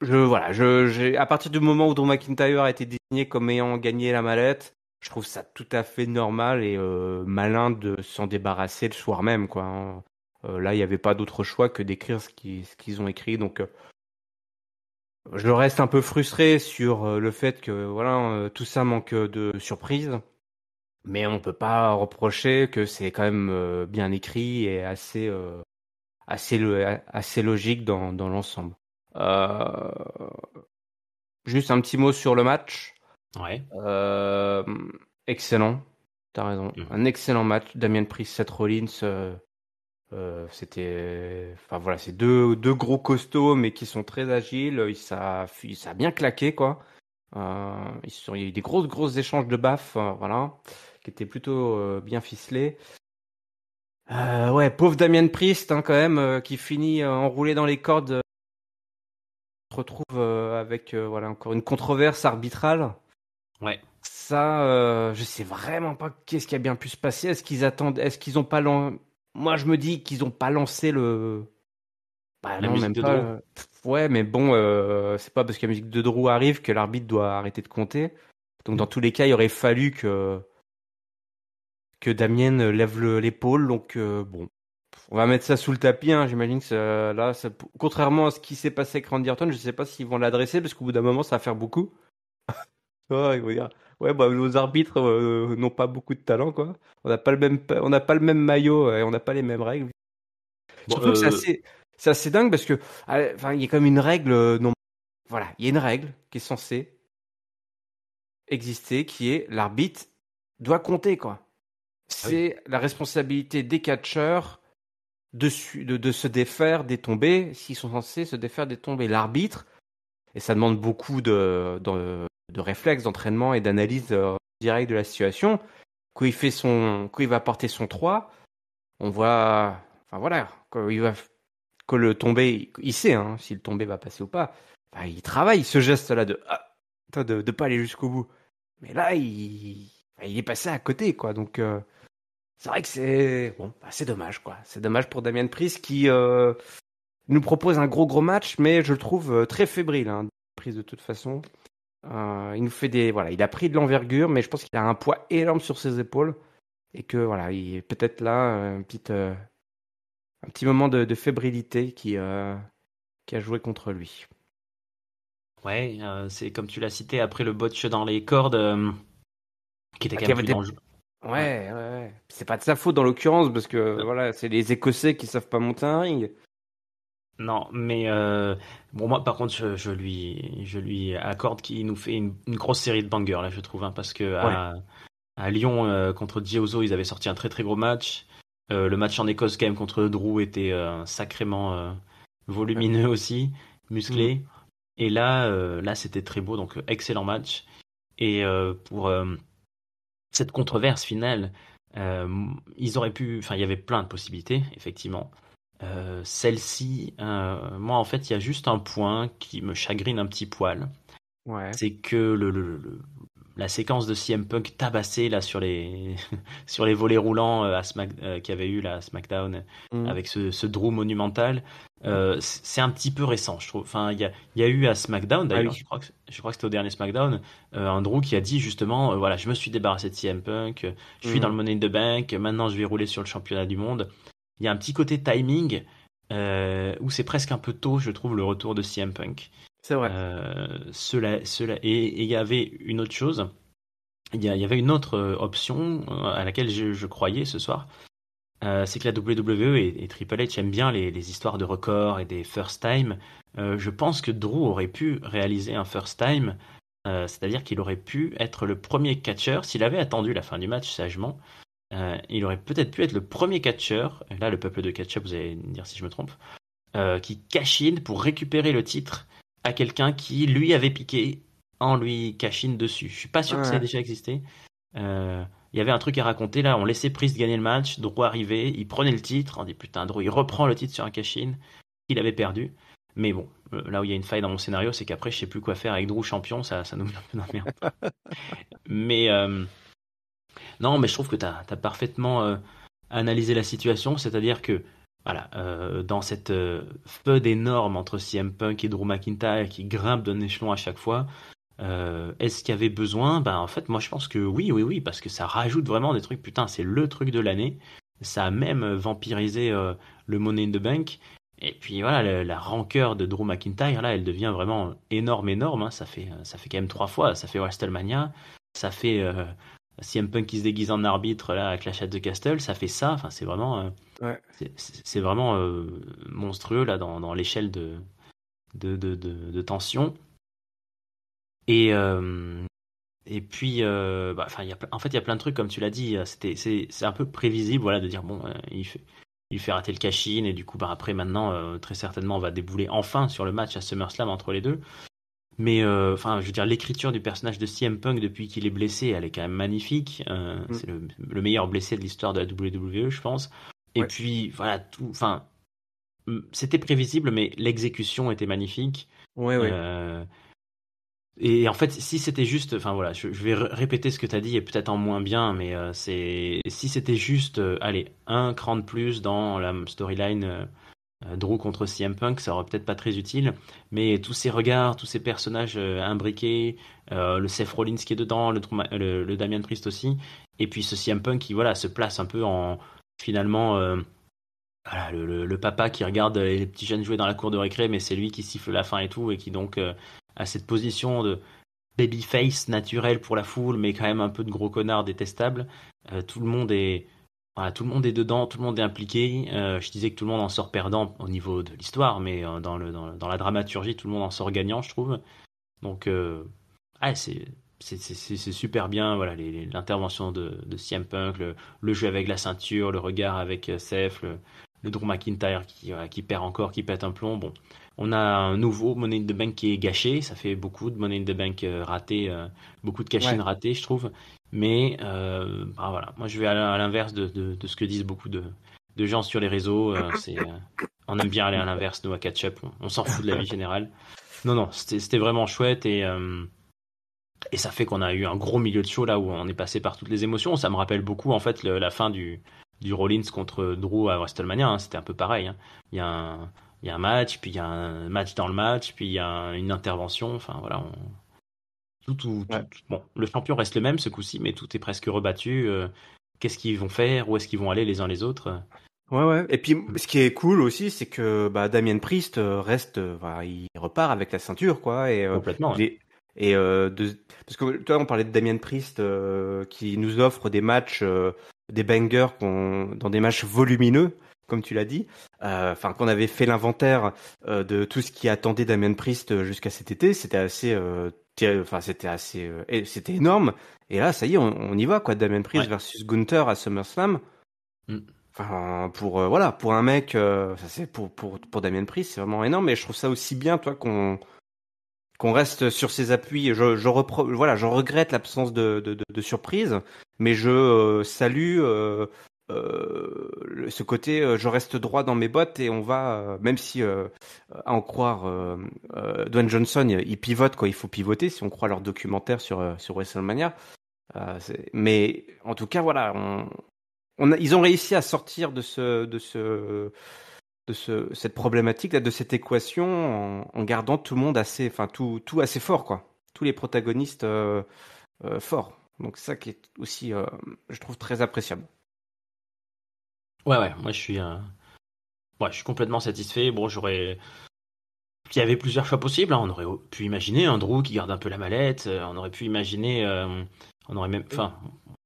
Speaker 2: je voilà, je, à partir du moment où Drew McIntyre a été désigné comme ayant gagné la mallette, je trouve ça tout à fait normal et euh, malin de s'en débarrasser le soir même, quoi. Hein. là, il n'y avait pas d'autre choix que d'écrire ce qu'ils ont écrit, donc. Je reste un peu frustré sur euh, le fait que voilà euh, tout ça manque de surprise, mais on ne peut pas reprocher que c'est quand même euh, bien écrit et assez assez assez logique dans, dans l'ensemble. Juste un petit mot sur le match. Ouais. Euh... Excellent. raison. Mmh. Un excellent match. Damien Price, Seth Rollins. Euh, c'était, enfin voilà, c'est deux, deux gros costauds mais qui sont très agiles. Il ça, ça a bien claqué quoi. Euh, ils sont, il y a eu des grosses grosses échanges de baffes, euh, voilà, qui étaient plutôt bien ficelés. ouais, pauvre Damien Priest hein, quand même, qui finit enroulé dans les cordes, se retrouve avec voilà encore une controverse arbitrale. Ouais. Ça, je sais vraiment pas qu'est-ce qui a bien pu se passer. Est-ce qu'ils attendent, est-ce qu'ils ont pas l'en moi, je me dis qu'ils n'ont pas lancé le.
Speaker 1: Bah, la de euh,
Speaker 2: Ouais, mais bon, euh, c'est pas parce que la musique de Drew arrive que l'arbitre doit arrêter de compter. Donc, dans mm. tous les cas, il aurait fallu que que Damien lève l'épaule. Donc, euh, bon, on va mettre ça sous le tapis. Hein. J'imagine que là, contrairement à ce qui s'est passé avec Randy Orton, je ne sais pas s'ils vont l'adresser parce qu'au bout d'un moment, ça va faire beaucoup. ouais, bah, nos arbitres euh, n'ont pas beaucoup de talent, quoi. On n'a pas le même, pas le même maillot euh, et on n'a pas les mêmes règles.
Speaker 1: Surtout que euh,
Speaker 2: c'est assez, dingue parce que, ah, enfin, il y a comme une règle, non, voilà, il y a une règle qui est censée exister, qui est l'arbitre doit compter, quoi. Ah c'est la responsabilité des catcheurs de, se défaire des tombées, s'ils sont censés se défaire des tombées. L'arbitre, et ça demande beaucoup de, de réflexe, d'entraînement et d'analyse euh, directe de la situation. Quand il, fait son, va porter son 3, on voit. Enfin voilà, quand va. Que le tombé, il sait hein, si le tombé va passer ou pas. Enfin, bah, il travaille ce geste-là de, ah, de de pas aller jusqu'au bout. Mais là, il, bah, il est passé à côté, quoi. Donc, euh, c'est vrai que c'est bon, bah, c'est dommage, quoi. C'est dommage pour Damien Price qui euh, nous propose un gros gros match, mais je le trouve très fébrile. Hein, prise de toute façon. Euh, il nous fait des voilà, il a pris de l'envergure, mais je pense qu'il a un poids énorme sur ses épaules et que voilà, il est peut-être là euh, un petit euh, un petit moment de, fébrilité qui qui a joué contre lui.
Speaker 1: Ouais, c'est comme tu l'as cité après le botch dans les cordes
Speaker 2: qui était quand ah, même Ouais, c'est pas de sa faute dans l'occurrence parce que voilà, c'est les Écossais qui savent pas monter un ring. Non, mais euh,
Speaker 1: bon, moi par contre, je, lui, je lui accorde qu'il nous fait une, grosse série de bangers là, je trouve, hein, parce que à, Lyon euh, contre Diozo, ils avaient sorti un très très gros match. Euh, le match en Écosse quand même contre Drew était sacrément volumineux aussi, musclé. Mm. Et là, là c'était très beau, donc excellent match. Et pour cette controverse finale, ils auraient pu, enfin, il y avait plein de possibilités effectivement. Euh, celle-ci, euh, moi en fait, il y a juste un point qui me chagrine un petit poil. C'est que le, la séquence de CM Punk tabassée là sur les sur les volets roulants euh, à Smack, qu'il y avait eu la à SmackDown mm. avec ce, Drew monumental, c'est un petit peu récent, je trouve. Enfin, il y a, eu à SmackDown ah d'ailleurs, je crois que je c'était au dernier SmackDown, un Drew qui a dit justement, voilà, je me suis débarrassé de CM Punk, je suis mm. dans le Money in the Bank, maintenant je vais rouler sur le championnat du monde. Il y a un petit côté timing euh, où c'est presque un peu tôt, je trouve, le retour de CM Punk. C'est vrai. Euh, cela, cela, et il y avait une autre chose. Il y, avait une autre euh, option à laquelle je, croyais ce soir. c'est que la WWE et, Triple H aiment bien les, histoires de records et des first time. je pense que Drew aurait pu réaliser un first time, c'est-à-dire qu'il aurait pu être le premier catcher s'il avait attendu la fin du match sagement. Euh, il aurait peut-être pu être le premier catcheur, là le peuple de catch-up, vous allez me dire si je me trompe, euh, qui cash pour récupérer le titre à quelqu'un qui lui avait piqué en lui cash dessus. Je suis pas sûr que ça ait déjà existé. Euh, il y avait un truc à raconter là, on laissait Priest gagner le match, Drew arrivait, il prenait le titre, on dit putain Drew il reprend le titre sur un cash in, avait perdu. Mais bon, là où il y a une faille dans mon scénario, c'est qu'après je sais plus quoi faire avec Drew champion, ça, ça nous met un peu dans la merde. Mais non, mais je trouve que tu as, parfaitement euh, analysé la situation, c'est-à-dire que voilà, euh, dans cette euh, feu feud énorme entre CM Punk et Drew McIntyre qui grimpe d'un échelon à chaque fois, est-ce qu'il y avait besoin Ben en fait, moi je pense que oui, oui, oui, parce que ça rajoute vraiment des trucs. Putain, c'est le truc de l'année. Ça a même vampirisé le Money in the Bank. Et puis voilà, la, rancœur de Drew McIntyre, là, elle devient vraiment énorme, énorme. Hein. Ça, fait, ça fait quand même trois fois. Ça fait WrestleMania, ça fait CM Punk qui se déguise en arbitre là à chatte de Castle, ça fait ça. Enfin, c'est vraiment, euh, c'est vraiment euh, monstrueux là dans, dans l'échelle de de, de, tension. Et euh, et puis, bah, enfin, y a, en fait, il y a plein de trucs comme tu l'as dit. C'était c'est un peu prévisible, voilà, de dire bon, il fait il fait rater le cash et du coup, bah après maintenant, très certainement, on va débouler enfin sur le match à SummerSlam entre les deux. Mais euh, enfin, je veux dire, l'écriture du personnage de CM Punk depuis qu'il est blessé, elle est quand même magnifique. Euh, mm. C'est le, meilleur blessé de l'histoire de la WWE, je pense. Et puis voilà, tout. Enfin, c'était prévisible, mais l'exécution était magnifique. Ouais, ouais. Euh, et en fait, si c'était juste, enfin voilà, je, vais répéter ce que tu as dit et peut-être en moins bien, mais c'est si c'était juste, allez, un cran de plus dans la storyline euh, Drew contre CM Punk, ça aurait peut-être pas très utile, mais tous ces regards, tous ces personnages euh, imbriqués, euh, le Seth Rollins qui est dedans, le, le, Damien Priest aussi, et puis ce CM Punk qui voilà se place un peu en finalement le, papa qui regarde les petits jeunes jouer dans la cour de récré, mais c'est lui qui siffle la fin et tout, et qui donc a cette position de babyface naturelle pour la foule, mais quand même un peu de gros connard détestable. tout le monde est voilà, tout le monde est dedans, tout le monde est impliqué. Euh, je disais que tout le monde en sort perdant au niveau de l'histoire, mais euh, dans, le, dans, dans, la dramaturgie, tout le monde en sort gagnant, je trouve. Donc, euh, ah, c'est, c'est, c'est, c'est super bien. Voilà, l'intervention de, de CM Punk, le, jeu avec la ceinture, le regard avec euh, Seth, le, le Drew McIntyre qui, qui perd encore, qui pète un plomb. Bon, on a un nouveau Money in the Bank qui est gâché. Ça fait beaucoup de Money in the Bank raté, beaucoup de cash ouais. raté, je trouve. Mais euh, bah voilà, moi je vais à l'inverse de, de, ce que disent beaucoup de, de gens sur les réseaux. Euh, euh, on aime bien aller à l'inverse, nous à Ketchup, on, on s'en fout de la vie générale. Non, non, c'était vraiment chouette et, euh, et ça fait qu'on a eu un gros milieu de show là où on est passé par toutes les émotions. Ça me rappelle beaucoup en fait la fin du, du Rollins contre Drew à WrestleMania, hein. c'était un peu pareil. Hein. Il, y a un, il y a un match, puis il y a un match dans le match, puis il y a une intervention, enfin voilà, on, tout, bon, le champion reste le même ce coup-ci, mais tout est presque rebattu. Euh, qu'est-ce qu'ils vont faire Où est-ce qu'ils vont aller les uns les autres euh.
Speaker 2: Ouais, ouais. Et puis, ce qui est cool aussi, c'est que bah, Damien Priest euh, reste, il repart avec la ceinture, quoi. Et, Complètement. Et parce que toi, on parlait de Damien Priest qui nous offre des matchs, des bangers dans des matchs volumineux comme tu l'as dit, euh, enfin qu'on avait fait l'inventaire euh, de tout ce qui attendait Damien Priest euh, jusqu'à cet été, c'était assez, enfin c'était assez, c'était énorme. Et là, ça y est, on, y va quoi, Damien Priest versus Gunther à SummerSlam. Mm. pour voilà, pour un mec, c'est pour pour pour Damien Priest, c'est vraiment énorme. Et je trouve ça aussi bien, toi, qu'on qu'on reste sur ses appuis. Je je voilà, je regrette l'absence de, de, surprise, mais je salue euh, ce côté euh, je reste droit dans mes bottes et on va euh, même si à en croire Dwayne Johnson il pivote quoi il faut pivoter si on croit leur documentaire sur sur WrestleMania mais en tout cas voilà ils ont réussi à sortir de ce de ce de ce, cette problématique de cette équation en, gardant tout le monde assez enfin tout assez fort quoi tous les protagonistes forts donc ça qui est aussi je trouve très appréciable
Speaker 1: Ouais, ouais, moi je suis, je suis complètement satisfait. Bon, j'aurais. Il y avait plusieurs choix possibles. Hein. On aurait pu imaginer un Drew qui garde un peu la mallette. Euh, on aurait pu imaginer. Euh, on aurait même. Enfin,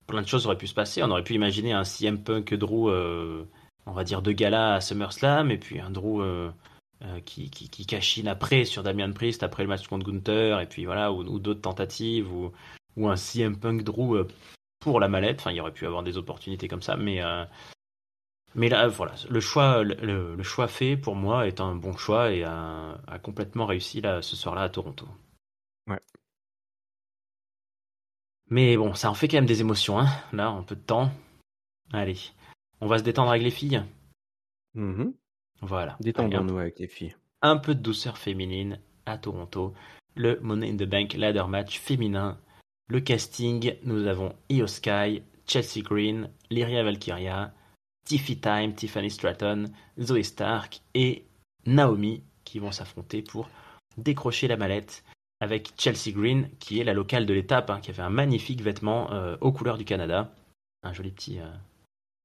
Speaker 1: plein de choses auraient pu se passer. On aurait pu imaginer un CM Punk Drew, euh, on va dire, de gala à SummerSlam, et puis un Drew. qui, qui, qui cachine après sur Damian Priest après le match contre Gunther et puis voilà ou, d'autres tentatives ou, ou un CM Punk Drew pour la mallette enfin il aurait pu avoir des opportunités comme ça mais mais là, euh, voilà, le choix, le, choix fait pour moi est un bon choix et a, complètement réussi là, ce soir-là à Toronto. Ouais. Mais bon, ça en fait quand même des émotions, hein. Là, un peu de temps. Allez, on va se détendre avec les filles. Mm-hmm. Voilà. Détendons-nous avec les filles. Un peu de douceur féminine à Toronto. Le Money in the Bank Ladder Match féminin. Le casting, nous avons Io Sky, Chelsea Green, Lyria Valkyria, Tiffy Time, Tiffany Stratton, Zoe Stark et Naomi qui vont s'affronter pour décrocher la mallette avec Chelsea Green qui est la locale de l'étape hein, qui avait un magnifique vêtement euh, aux couleurs du Canada, un joli petit, euh,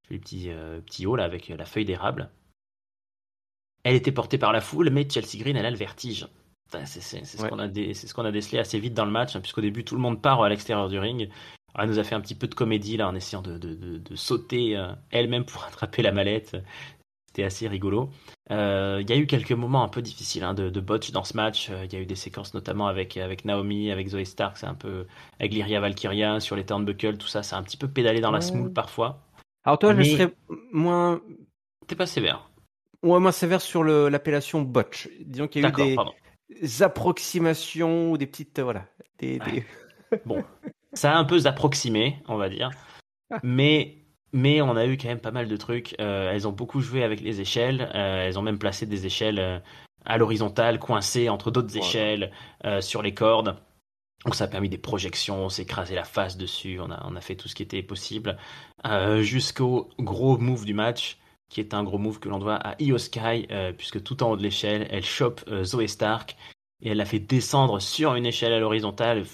Speaker 1: petit, euh, petit haut là avec la feuille d'érable. Elle était portée par la foule mais Chelsea Green elle a le vertige. C'est ce qu'on a, décelé assez vite dans le match, hein, puisqu'au début tout le monde part à l'extérieur du ring elle nous a fait un petit peu de comédie là en essayant de, de, de, sauter euh, elle-même pour attraper la mallette. C'était assez rigolo. Euh, il y a eu quelques moments un peu difficiles hein, de, botch dans ce match. Euh, il y a eu des séquences notamment avec, avec Naomi, avec Zoe Stark, c'est un peu avec Lyria Valkyria sur les turnbuckles, tout ça. C'est un petit peu pédalé dans la smoule parfois. Alors toi, je serais
Speaker 2: moins. T'es pas sévère. Ouais, moins sévère sur l'appellation botch. Disons qu'il y a eu des approximations ou des petites voilà. Ah. bon, ça
Speaker 1: a un peu approximé, on va dire. Ah. Mais mais on a eu quand même pas mal de trucs. Euh, elles ont beaucoup joué avec les échelles. Euh, elles ont même placé des échelles euh, à l'horizontale, coincées entre d'autres échelles sur les cordes. Donc ça a permis des projections, on s'est écrasé la face dessus, on a, on a fait tout ce qui était possible. Jusqu'au gros move du match, qui est un gros move que l'on doit à Io Sky, puisque tout en haut de l'échelle, elle chope Zoé Stark et elle la fait descendre sur une échelle à l'horizontale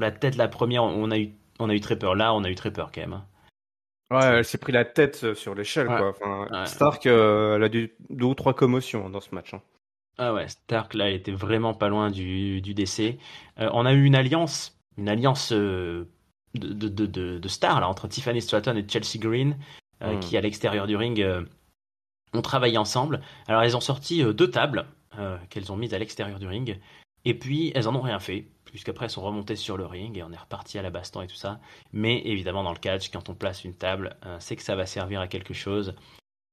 Speaker 1: la tête la première, on a eu, on a eu très peur. Là, on a eu très peur quand même. Hein.
Speaker 2: Ouais, elle s'est pris la tête euh, sur l'échelle. Stark, euh, elle a eu deux ou trois commotions hein, dans ce match. Hein.
Speaker 1: Ah ouais, Stark, là, elle était vraiment pas loin du, du décès. Euh, on a eu une alliance, une alliance de, de, là, entre Tiffany Stratton et Chelsea Green, hmm. qui, à l'extérieur du ring, ont travaillé ensemble. Alors, elles ont sorti deux tables qu'elles ont mises à l'extérieur du ring, et puis elles en ont rien fait puisqu'après elles sont remontées sur le ring et on est reparti à la baston et tout ça. Mais évidemment, dans le catch, quand on place une table, euh, c'est que ça va servir à quelque chose.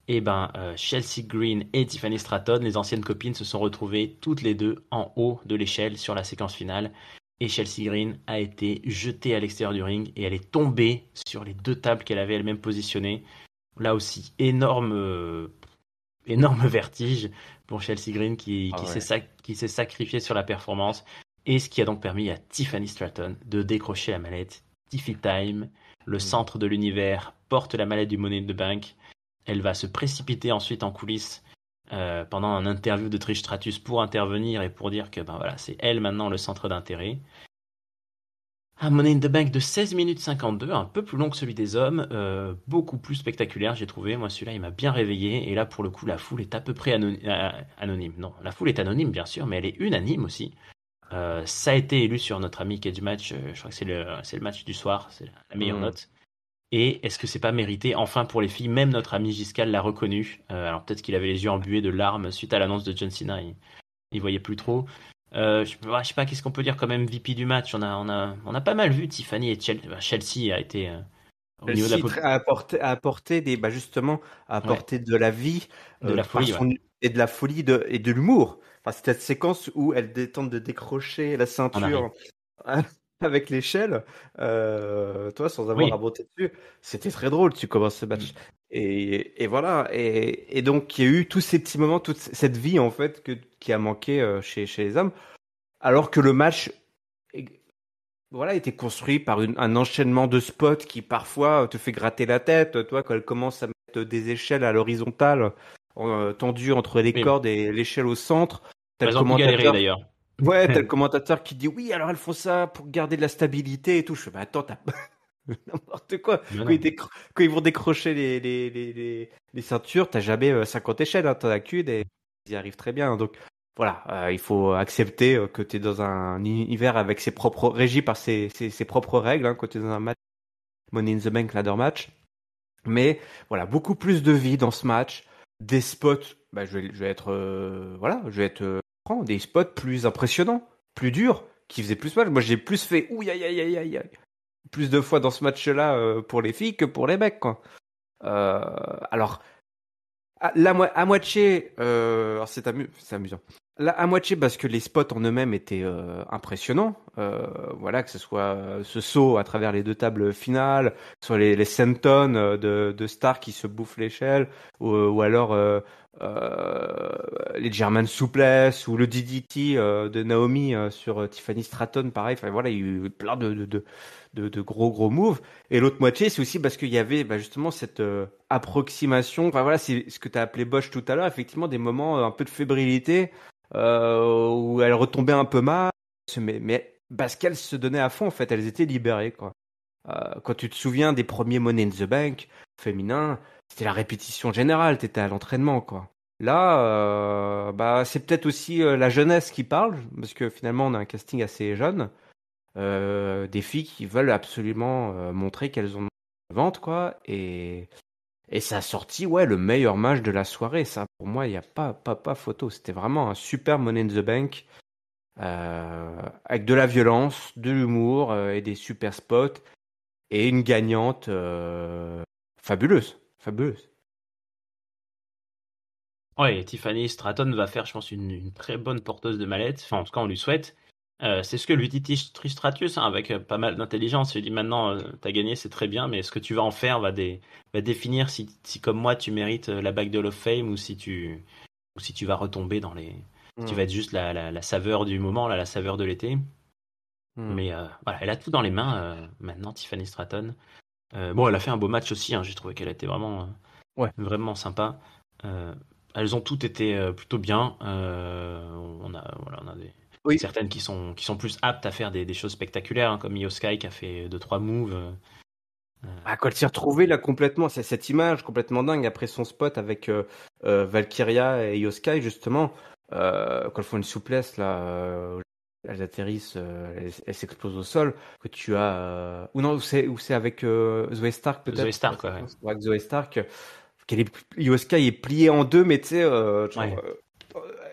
Speaker 1: Et eh ben, euh, Chelsea Green et Tiffany Stratton, les anciennes copines, se sont retrouvées toutes les deux en haut de l'échelle sur la séquence finale. Et Chelsea Green a été jetée à l'extérieur du ring et elle est tombée sur les deux tables qu'elle avait elle-même positionnées. Là aussi, énorme, euh, énorme vertige pour Chelsea Green qui, ah qui s'est sacrifié sacrifiée sur la performance et ce qui a donc permis à Tiffany Stratton de décrocher la mallette Tiffy Time. Le mm. centre de l'univers porte la mallette du Money in the Bank. Elle va se précipiter ensuite en coulisses euh, pendant un interview de Trish Stratus pour intervenir et pour dire que ben voilà, c'est elle maintenant le centre d'intérêt. Un Money in the Bank de 16 minutes 52, un peu plus long que celui des hommes, euh, beaucoup plus spectaculaire j'ai trouvé. Moi celui-là il m'a bien réveillé et là pour le coup la foule est à peu près euh, anonyme. Non, la foule est anonyme bien sûr, mais elle est unanime aussi. Euh, ça a été élu sur notre ami qui du match. Euh, je crois que c'est le, le, match du soir, c'est la meilleure mmh. note. Et est-ce que c'est pas mérité enfin pour les filles Même notre ami Giscal l'a reconnu. Euh, alors peut-être qu'il avait les yeux embués de larmes suite à l'annonce de John Cena. Il, voyait plus trop. je, sais pas qu'est-ce qu'on peut dire quand même VIP du match. On a, a, on a pas mal vu Tiffany et
Speaker 2: Chelsea. Bah, Chelsea a été au niveau de a apporté, a apporté des, bah, justement, apporté de la vie, de la folie, et de la folie et de l'humour. Enfin, cette séquence où elle tente de décrocher la ceinture avec l'échelle, euh, toi, sans avoir à botter dessus, c'était très drôle. Tu commences ce match. Mm. Et, voilà. Et, donc, il y a eu tous ces petits moments, toute cette vie, en fait, que, qui a manqué euh, chez, les hommes. Alors que le match voilà, était construit par un enchaînement de spots qui parfois te fait gratter la tête. Toi, quand elle commence à mettre des échelles à l'horizontale, euh, tendu entre les cordes et l'échelle au centre. T'as le commentateur d'ailleurs. Ouais, t'as commentateur qui dit oui, alors elles font ça pour garder de la stabilité et tout. Je fais bah attends, t'as n'importe quoi. Bah quand ils, vont décrocher les, les, les, les, ceintures, t'as jamais 50 euh, échelles, hein, t'en as qu'une et ils y arrivent très bien. Donc voilà, euh, il faut accepter que t'es dans un univers avec ses propres régies par ses, ses, propres règles, hein, quand t'es dans un match Money in the Bank ladder match. Mais voilà, beaucoup plus de vie dans ce match des spots, bah, je, vais, être, euh, voilà, je vais être euh, franc, des spots plus impressionnants, plus durs, qui faisaient plus mal. Moi, j'ai plus fait ouïe aïe aïe aïe aïe plus de fois dans ce match-là euh, pour les filles que pour les mecs, quoi. alors, à, la, à moitié, c'est amusant. Là, à moitié parce que les spots en eux-mêmes étaient euh, impressionnants. Euh, voilà, que ce soit euh, ce saut à travers les deux tables finales, soit les, les centones euh, de, de stars qui se bouffent l'échelle, ou, alors euh, les German souplesse ou le DDT de Naomi sur Tiffany Stratton, pareil. Enfin voilà, il y a eu plein de, de, de, de gros gros moves. Et l'autre moitié, c'est aussi parce qu'il y avait bah, justement cette approximation. Enfin voilà, c'est ce que tu as appelé Bosch tout à l'heure. Effectivement, des moments un peu de fébrilité. Euh, où elles retombaient un peu mal, mais, mais parce qu'elles se donnaient à fond en fait, elles étaient libérées quoi. Euh, quand tu te souviens des premiers Money in the Bank féminins, c'était la répétition générale, t'étais à l'entraînement quoi. Là, euh, bah, c'est peut-être aussi la jeunesse qui parle, parce que finalement, on a un casting assez jeune. des filles qui veulent absolument montrer qu'elles ont la vente, quoi. Et et ça a sorti, ouais, le meilleur match de la soirée. Ça, pour moi, il n'y a pas, pas, photo. C'était vraiment un super Money in the Bank. Euh, avec de la violence, de l'humour euh, et des super spots. Et une gagnante euh, fabuleuse. Fabuleuse.
Speaker 1: Ouais, Tiffany Stratton va faire, je pense, une, très bonne porteuse de mallette. Enfin, en tout cas, on lui souhaite. Euh, c'est ce que lui dit Tristratius hein, avec euh, pas mal d'intelligence. Il dit maintenant, tu euh, t'as gagné, c'est très bien, mais ce que tu vas en faire va, définir si, comme moi, tu mérites la bague de of Fame ou si tu, ou si tu vas retomber dans les. tu hmm. vas être juste la, la, saveur du moment, là, la saveur de l'été. Hmm. Mais voilà, elle a tout dans les mains maintenant, Tiffany Stratton. bon, elle a fait un beau match aussi. Hein, j'ai trouvé qu'elle était vraiment, ouais. vraiment sympa. elles ont toutes été plutôt bien. on a, voilà, on a des oui. Certaines qui sont, qui sont plus aptes à faire des, choses spectaculaires, hein, comme Io Sky qui a fait 2-3
Speaker 2: moves. Ah, quand elle s'est retrouvée là complètement, c'est cette image complètement dingue après son spot avec euh, euh, Valkyria et Yoskai justement, quand elles font une souplesse là, elles atterrissent, elles, s'explosent au sol, que tu as ou non, c'est ou c'est avec Zoe Stark peut-être. Zoe Stark, ouais. Avec Zoe Stark, est Yoskai est plié en deux, mais tu sais,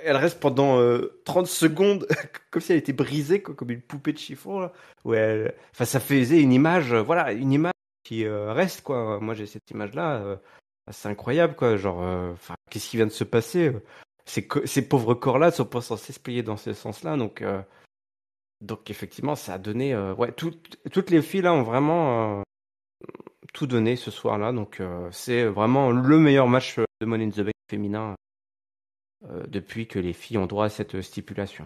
Speaker 2: elle reste pendant 30 euh, secondes comme si elle était brisée, quoi, comme une poupée de chiffon. Là, elle... Enfin, ça faisait une image, euh, voilà, une image qui euh, reste, quoi. Moi, j'ai cette image-là, c'est incroyable, quoi. Genre, enfin, qu'est-ce qui vient de se passer ces, pauvres corps-là ne sont pas censés se plier dans ce sens-là, donc. Donc effectivement, ça a donné. ouais, toutes les filles là ont vraiment tout donné ce soir-là. Donc c'est vraiment le meilleur match de Money in the Bank féminin euh, depuis que les filles ont droit à cette stipulation.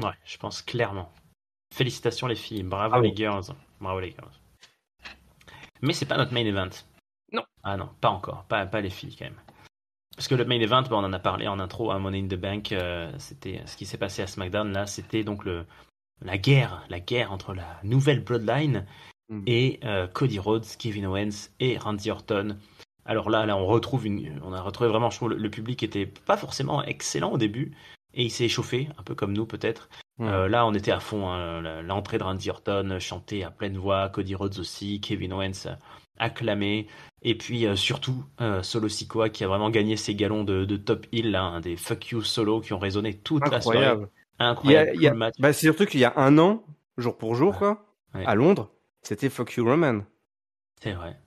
Speaker 1: Ouais, je pense clairement. Félicitations les filles, bravo ah les girls, bravo les girls. Mais c'est pas notre main event. Non. Ah non, pas encore, pas, pas les filles quand même. Parce que le main event, bah, on en a parlé en intro à Money in the Bank, euh, c'était ce qui s'est passé à SmackDown là, c'était donc le, la guerre, la guerre entre la nouvelle Bloodline mm. et euh, Cody Rhodes, Kevin Owens et Randy Orton alors là, là, on retrouve on a retrouvé vraiment Le, le public était pas forcément excellent au début et il s'est échauffé, un peu comme nous peut-être. Euh, là, on était à fond. Hein. L'entrée de Randy Orton, chantée à pleine voix, Cody Rhodes aussi, Kevin Owens acclamé, et puis euh, surtout euh, Solo Sikoa qui a vraiment gagné ses galons de, top hill, un des fuck you solo qui ont résonné toute la soirée. Incroyable.
Speaker 2: Bah, c'est surtout qu'il y a un an, jour pour jour, à Londres, c'était fuck you Roman.
Speaker 1: C'est vrai.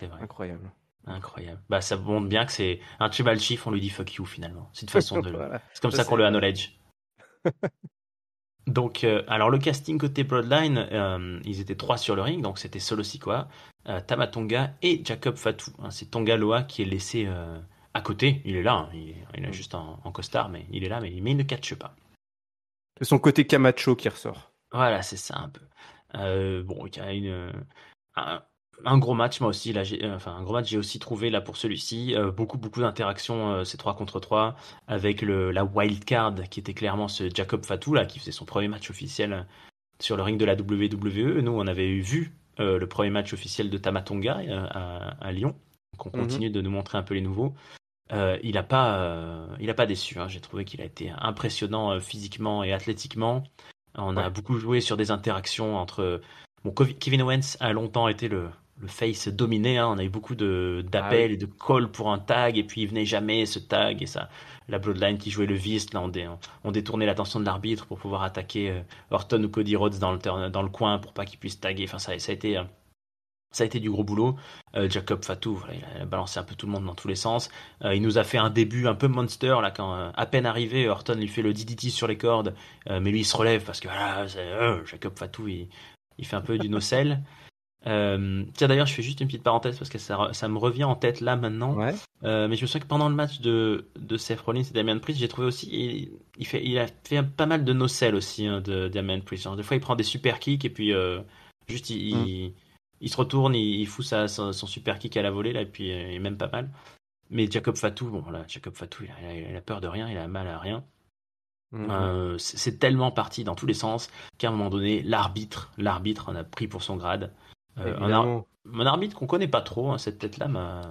Speaker 1: C'est vrai. Incroyable. Incroyable. Bah, ça montre bien que c'est un cheval chief, on lui dit fuck you finalement. C'est une façon de. C'est comme ça, qu'on le acknowledge. donc, euh, alors le casting côté Bloodline, euh, ils étaient trois sur le ring, donc c'était Solo Sikoa, quoi. Euh, Tama Tonga et Jacob Fatou. Hein, c'est Tonga Loa qui est laissé à côté. Il est là, hein. il, est juste en, costard, mais il est là, mais, il ne catche pas.
Speaker 2: C'est son côté Camacho qui ressort.
Speaker 1: Voilà, c'est ça un peu. bon, il y a une un gros match, moi aussi. Euh, enfin, un gros match, j'ai aussi trouvé là pour celui-ci. Euh, beaucoup, beaucoup d'interactions, euh, ces 3 contre 3, avec le, la wild card qui était clairement ce Jacob Fatou qui faisait son premier match officiel sur le ring de la WWE. Nous, on avait vu le premier match officiel de Tamatonga à, Lyon. Donc, on mhm. continue de nous montrer un peu les nouveaux. il n'a pas, il a pas déçu. Hein. J'ai trouvé qu'il a été impressionnant physiquement et athlétiquement. On a beaucoup joué sur des interactions entre. Kevin Owens a longtemps été le, le face dominait. Hein. On avait beaucoup d'appels ah et de calls pour un tag, et puis il venait jamais ce tag. Et ça, la Bloodline qui jouait le vice, là, on, détournait l'attention de l'arbitre pour pouvoir attaquer Horton euh, Orton ou Cody Rhodes dans le, coin pour pas qu'il puisse taguer. Enfin, ça, ça, a été. Euh, ça a été du gros boulot. Euh, Jacob Fatou, il a balancé un peu tout le monde dans tous les sens. il nous a fait un début un peu monster là quand à peine arrivé, Horton lui fait le DDT sur les cordes, mais lui il se relève parce que voilà, Jacob Fatou, il, il fait un peu du nocelle. Euh, tiens d'ailleurs, je fais juste une petite parenthèse parce que ça, me revient en tête là maintenant. Euh, mais je me souviens que pendant le match de, de Seth Rollins et Damian Priest, j'ai trouvé aussi il, fait, il a fait pas mal de nocelles aussi hein, de, Damien Damian Priest. des fois, il prend des super kicks et puis euh, juste mm. il, se retourne, il, fout sa, son, super kick à la volée là et puis il est même pas mal. Mais Jacob Fatou, bon là, Jacob Fatou, il a, il a peur de rien, il a mal à rien.
Speaker 2: Mm-hmm.
Speaker 1: c'est tellement parti dans tous les sens qu'à un moment donné, l'arbitre, l'arbitre en a pris pour son grade.
Speaker 2: Euh,
Speaker 1: un, arbitre qu'on connaît pas trop, hein, cette tête-là m'a.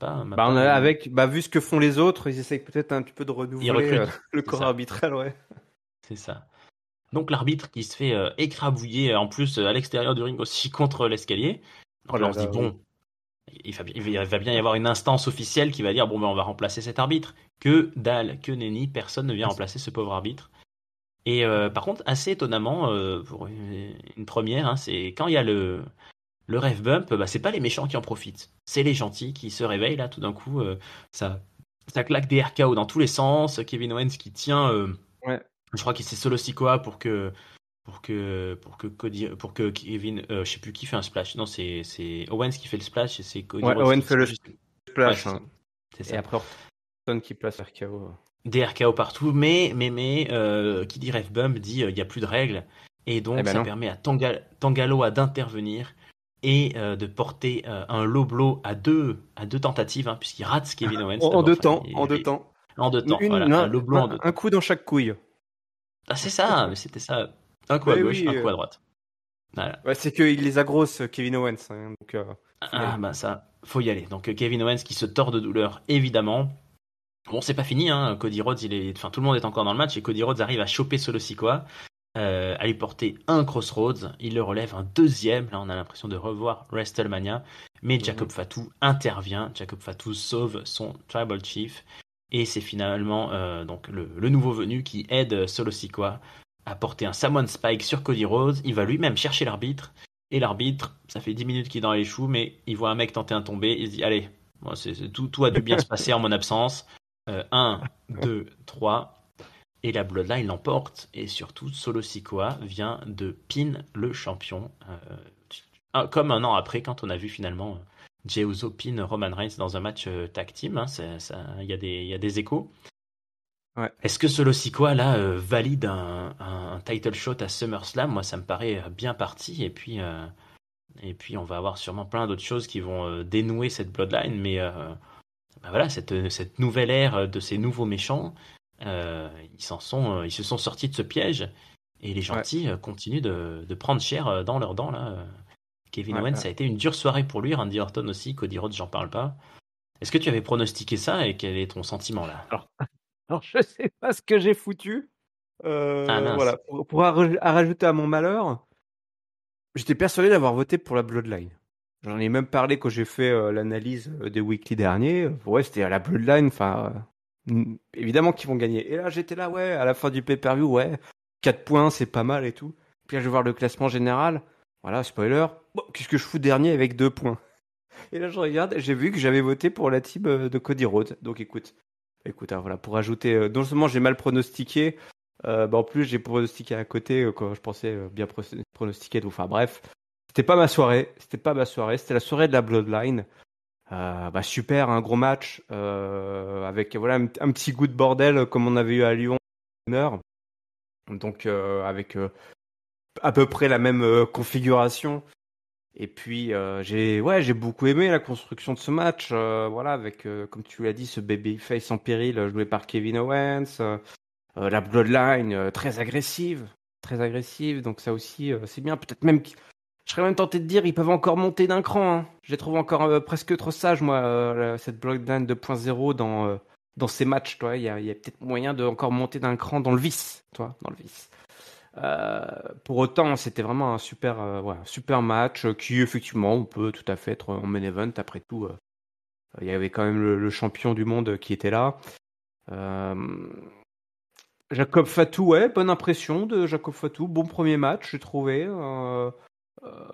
Speaker 1: Pas, bah, euh,
Speaker 2: avec, bah, vu ce que font les autres, ils essayent peut-être un petit peu de renouveler euh, le corps arbitral, ouais.
Speaker 1: C'est ça. Donc l'arbitre qui se fait écrabouiller en plus à l'extérieur du ring aussi contre l'escalier. Oh on se dit, bon, il, va, bien y avoir une instance officielle qui va dire, bon, ben, on va remplacer cet arbitre. Que dalle, que nenni, personne ne vient remplacer ce pauvre arbitre. Et euh, par contre, assez étonnamment, euh, pour une, première, hein, c'est quand il y a le, le rêve bump, bah, c'est pas les méchants qui en profitent, c'est les gentils qui se réveillent là tout d'un coup. Euh, ça, ça claque des RKO dans tous les sens. Kevin Owens qui tient, je crois qu'il s'est Solo Sikoa pour que pour que pour que Cody, pour que Kevin, je sais plus qui fait un splash. Non, c'est Owens qui fait le splash et c'est Cody. Ouais, Owens fait
Speaker 2: le splash. C'est hein. Et après personne qui place RKO
Speaker 1: des RKO partout, mais, mais, mais euh, qui dit Ref Bump dit il euh, y n'y a plus de règles. Et donc, eh ben ça permet à Tangaloa d'intervenir et euh, de porter un Loblo à deux, à deux tentatives, hein, puisqu'il rate
Speaker 2: Kevin ah, Owens. en, deux temps, en deux temps. En deux temps, un, coup dans chaque couille. Ah,
Speaker 1: c'est ça, mais c'était ça. Un coup à gauche, un coup à droite. c'est qu'il les agrosse, Kevin Owens. Hein, ah, bah ça, faut y aller. Donc, Kevin Owens qui se tord de douleur, évidemment. Bon, c'est pas fini, hein. Cody Rhodes, il est, enfin, tout le monde est encore dans le match et Cody Rhodes arrive à choper Solo euh, à lui porter un crossroads. Il le relève, un deuxième. Là, on a l'impression de revoir WrestleMania. Mais Jacob mhm. Fatou intervient. Jacob Fatou sauve son Tribal Chief. Et c'est finalement euh, donc le, le, nouveau venu qui aide Solo à porter un Samoan Spike sur Cody Rhodes. Il va lui-même chercher l'arbitre. Et l'arbitre, ça fait 10 minutes qu'il est dans les choux, mais il voit un mec tenter un tombé. Il se dit Allez, tout, tout a dû bien se passer en mon absence. 1, 2, 3. Et la Bloodline l'emporte. Et surtout, Solo Sikoa vient de pin le champion. Euh, ah, comme un an après, quand on a vu finalement euh, Jey pin Roman Reigns dans un match euh, tag team. Hein, il y, a des échos. Est-ce que Solo Sikoa, là, valide un, title shot à SummerSlam Moi, ça me paraît bien parti. Et puis, et puis on va avoir sûrement plein d'autres choses qui vont dénouer cette Bloodline. Mais bah voilà, cette, nouvelle ère de ces nouveaux méchants, euh, ils, sont, euh, ils se sont sortis de ce piège et les gentils euh, continuent de, prendre cher dans leurs dents. Là. Kevin Owens, ça a été une dure soirée pour lui, Randy Orton aussi, Cody Rhodes, j'en parle pas. Est-ce que tu avais pronostiqué ça et quel est ton sentiment là alors,
Speaker 2: alors, je sais pas ce que j'ai foutu. Ah, voilà. Pour, rajouter à mon malheur, j'étais persuadé d'avoir voté pour la Bloodline. J'en ai même parlé quand j'ai fait euh, l'analyse euh, des weekly derniers. Euh, ouais, c'était à la Bloodline. Enfin, évidemment qu'ils vont gagner. Et là, j'étais là, ouais, à la fin du pay-per-view, ouais, 4 points, c'est pas mal et tout. Puis là, je vais voir le classement général. Voilà, spoiler. qu'est-ce que je fous dernier avec 2 points Et là, je regarde, j'ai vu que j'avais voté pour la team de Cody Rhodes. Donc, écoute, écoute, hein, voilà, pour ajouter, non seulement j'ai mal pronostiqué, bah, en plus, j'ai pronostiqué à côté quand je pensais bien pronostiquer. enfin bref, c'était pas ma soirée, c'était pas ma soirée, c'était la soirée de la Bloodline. Euh, bah super, un gros match euh, avec voilà un, petit goût de bordel euh, comme on avait eu à Lyon. Donc avec à peu près la même configuration. Et puis j'ai ouais j'ai beaucoup aimé la construction de ce match. voilà avec comme tu l'as dit ce face en péril joué par Kevin Owens, la Bloodline très agressive, très agressive. Donc ça aussi c'est bien. Peut-être même je serais même tenté de dire ils peuvent encore monter d'un cran. Hein. Je les trouve encore euh, presque trop sages, moi, euh, cette Bloodline 2.0 dans, euh, dans ces matchs. Il y a, peut-être moyen de encore monter d'un cran dans le vice. Toi, dans le vice. pour autant, c'était vraiment un super, super match qui, effectivement, on peut tout à fait être en main event. Après tout, il y avait quand même le, champion du monde qui était là. Jacob Fatou, ouais, bonne impression de Jacob Fatou. Bon premier match, j'ai trouvé. Euh,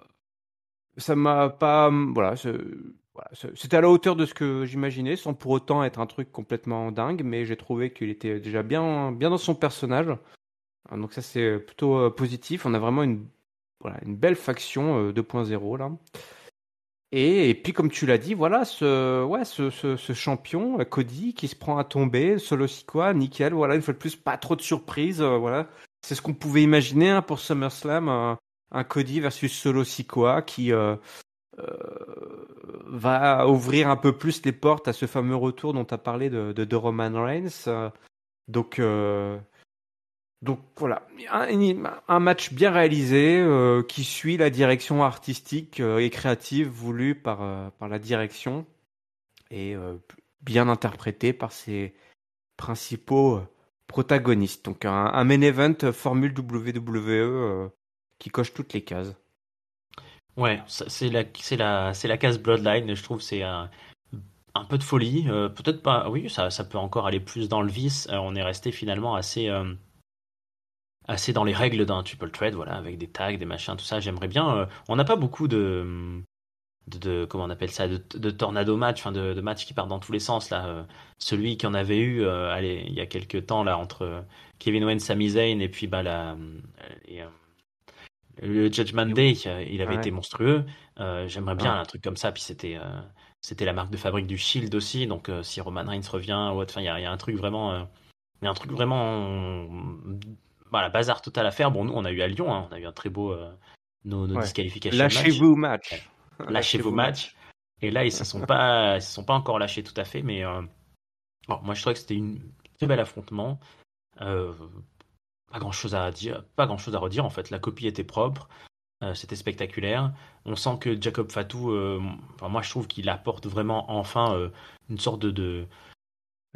Speaker 2: ça m'a pas. Hum, voilà, c'était à la hauteur de ce que j'imaginais, sans pour autant être un truc complètement dingue, mais j'ai trouvé qu'il était déjà bien, bien dans son personnage. Euh, donc ça c'est plutôt euh, positif. On a vraiment une, voilà, une belle faction 2.0 là. Et, puis comme tu l'as dit, voilà ce, ouais, ce, ce, champion Cody qui se prend à tomber, solo quoi, nickel. Voilà une fois de plus, pas trop de surprises. voilà, c'est ce qu'on pouvait imaginer hein, pour SummerSlam un Cody versus Solo Sikoa qui euh, euh, va ouvrir un peu plus les portes à ce fameux retour dont tu as parlé de, de, Roman Reigns. Euh, donc, donc voilà, un, un, match bien réalisé qui suit la direction artistique et créative voulue par, par la direction et bien interprété par ses principaux protagonistes. Donc un, main event formule WWE qui coche toutes les cases.
Speaker 1: Ouais, c'est la, la, la case Bloodline. Je trouve c'est un, peu de folie. Euh, peut-être pas. Oui, ça, ça, peut encore aller plus dans le vice. Euh, on est resté finalement assez, euh, assez dans les règles d'un triple trade, voilà, avec des tags, des machins, tout ça. J'aimerais bien. on n'a pas beaucoup de, de, comment on appelle ça, de, tornado match, enfin de, match qui part dans tous les sens là. celui qu'on avait eu, allez, il y a quelques temps là entre Kevin Owens, Sami Zayn et puis bah la. Le Judgment Day, euh, il avait été monstrueux. Euh, j'aimerais bien un truc comme ça. Puis c'était euh, c'était la marque de fabrique du Shield aussi. Donc si Roman Reigns revient, enfin il y, a un truc vraiment, il un truc vraiment, voilà bah, bazar total à faire. Bon nous on a eu à Lyon, hein. on a eu un très beau nos, nos disqualifications. Lâchez-vous match. Lâchez, vous, match. Et là ils se sont pas, se sont pas encore lâchés tout à fait. Mais bon, moi je trouvais que c'était une très bel affrontement pas grand chose à dire, pas grand chose à redire en fait. La copie était propre, euh, c'était spectaculaire. On sent que Jacob Fatou, euh, moi je trouve qu'il apporte vraiment enfin euh, une sorte de,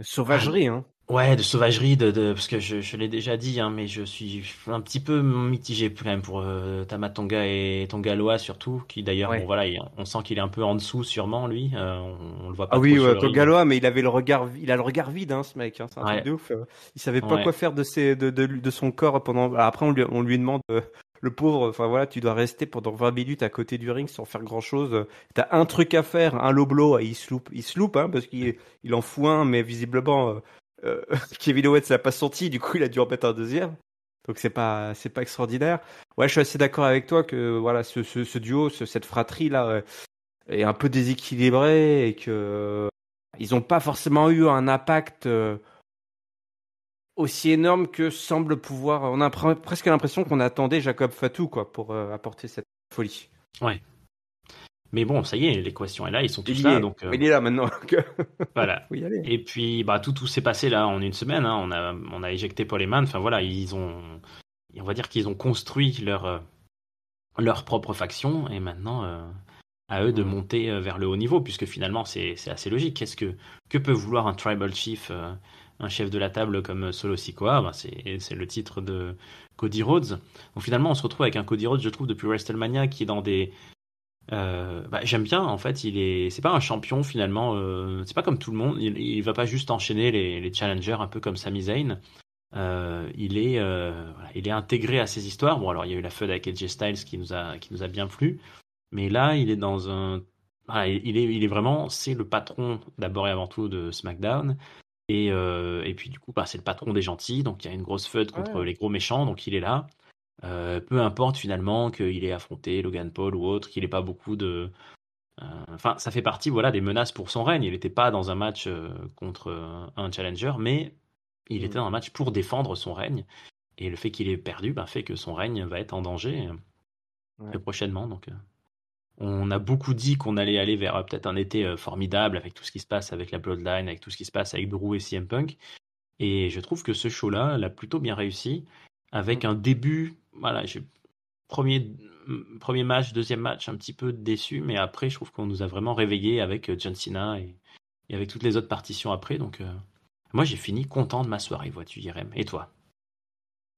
Speaker 2: sauvagerie. hein.
Speaker 1: Ouais, de sauvagerie, de, de parce que je, je l'ai déjà dit, hein, mais je suis un petit peu mitigé quand même pour euh, Tamatonga et Tongaloa surtout, qui d'ailleurs, bon voilà, on sent qu'il est un peu en dessous sûrement lui, euh, on, le voit Ah pas oui, trop
Speaker 2: sur mais il avait le regard, il a le regard vide, hein, ce mec. Hein, c'est un truc de ouf. Euh. Il savait pas quoi faire de ses, de, de, de son corps pendant. Bah, après, on lui, on lui demande, euh, le pauvre. Enfin voilà, tu dois rester pendant 20 minutes à côté du ring sans faire grand chose. T'as un truc à faire, un Loblo, et il se loupe, il hein, parce qu'il, il en fout un, mais visiblement. Euh, Kevin Owens l'a pas sorti du coup il a dû en mettre un deuxième. Donc c'est pas c'est pas extraordinaire. Ouais, je suis assez d'accord avec toi que voilà ce, ce, duo, cette fratrie là euh, est un peu déséquilibrée et que euh, ils n'ont pas forcément eu un impact aussi énorme que semble pouvoir. On a presque l'impression qu'on attendait Jacob Fatou quoi pour apporter cette folie. Ouais. Mais bon, ça y est, l'équation est là, ils sont tous là. Donc, euh, Il est là maintenant. voilà.
Speaker 1: Et puis, bah, tout, tout s'est passé là en une semaine. Hein. On, a, on a éjecté Paul Enfin voilà, ils ont. On va dire qu'ils ont construit leur, euh, leur propre faction. Et maintenant, euh, à eux de mmh. monter vers le haut niveau, puisque finalement, c'est assez logique. Qu'est-ce que, que peut vouloir un tribal chief, un chef de la table comme Solo Sikoa bah, C'est le titre de Cody Rhodes. Donc finalement, on se retrouve avec un Cody Rhodes, je trouve, depuis WrestleMania, qui est dans des euh, bah, j'aime bien en fait il est c'est pas un champion finalement euh, c'est pas comme tout le monde il, va pas juste enchaîner les, challengers un peu comme Sami Zayn euh, il est il est intégré à ses histoires bon alors il y a eu la feud avec AJ Styles qui nous a qui nous a bien plu mais là il est dans un il est il est vraiment c'est le patron d'abord et avant tout de SmackDown et, et puis du coup bah, c'est le patron des gentils donc il y a une grosse feud ah contre les gros méchants donc il est là euh, peu importe finalement qu'il ait affronté Logan Paul ou autre, qu'il ait pas beaucoup de, euh, enfin ça fait partie voilà des menaces pour son règne. Il n'était pas dans un match, euh, contre, un challenger, mais il mm. était dans un match pour défendre son règne et le fait qu'il ait perdu, ben, fait que son règne va être en danger, prochainement donc, on a beaucoup dit qu'on allait aller vers, peut-être un été, formidable avec tout ce qui se passe avec la Bloodline, avec tout ce qui se passe avec Drew et CM Punk et je trouve que ce show-là l'a plutôt bien réussi avec mm. un début voilà, j'ai premier mm, premier match, deuxième match, un petit peu déçu, mais après, je trouve qu'on nous a vraiment réveillé avec euh, John Cena et, avec toutes les autres partitions après. Donc, euh, moi, j'ai fini content de ma soirée, vois-tu, Irem. Et toi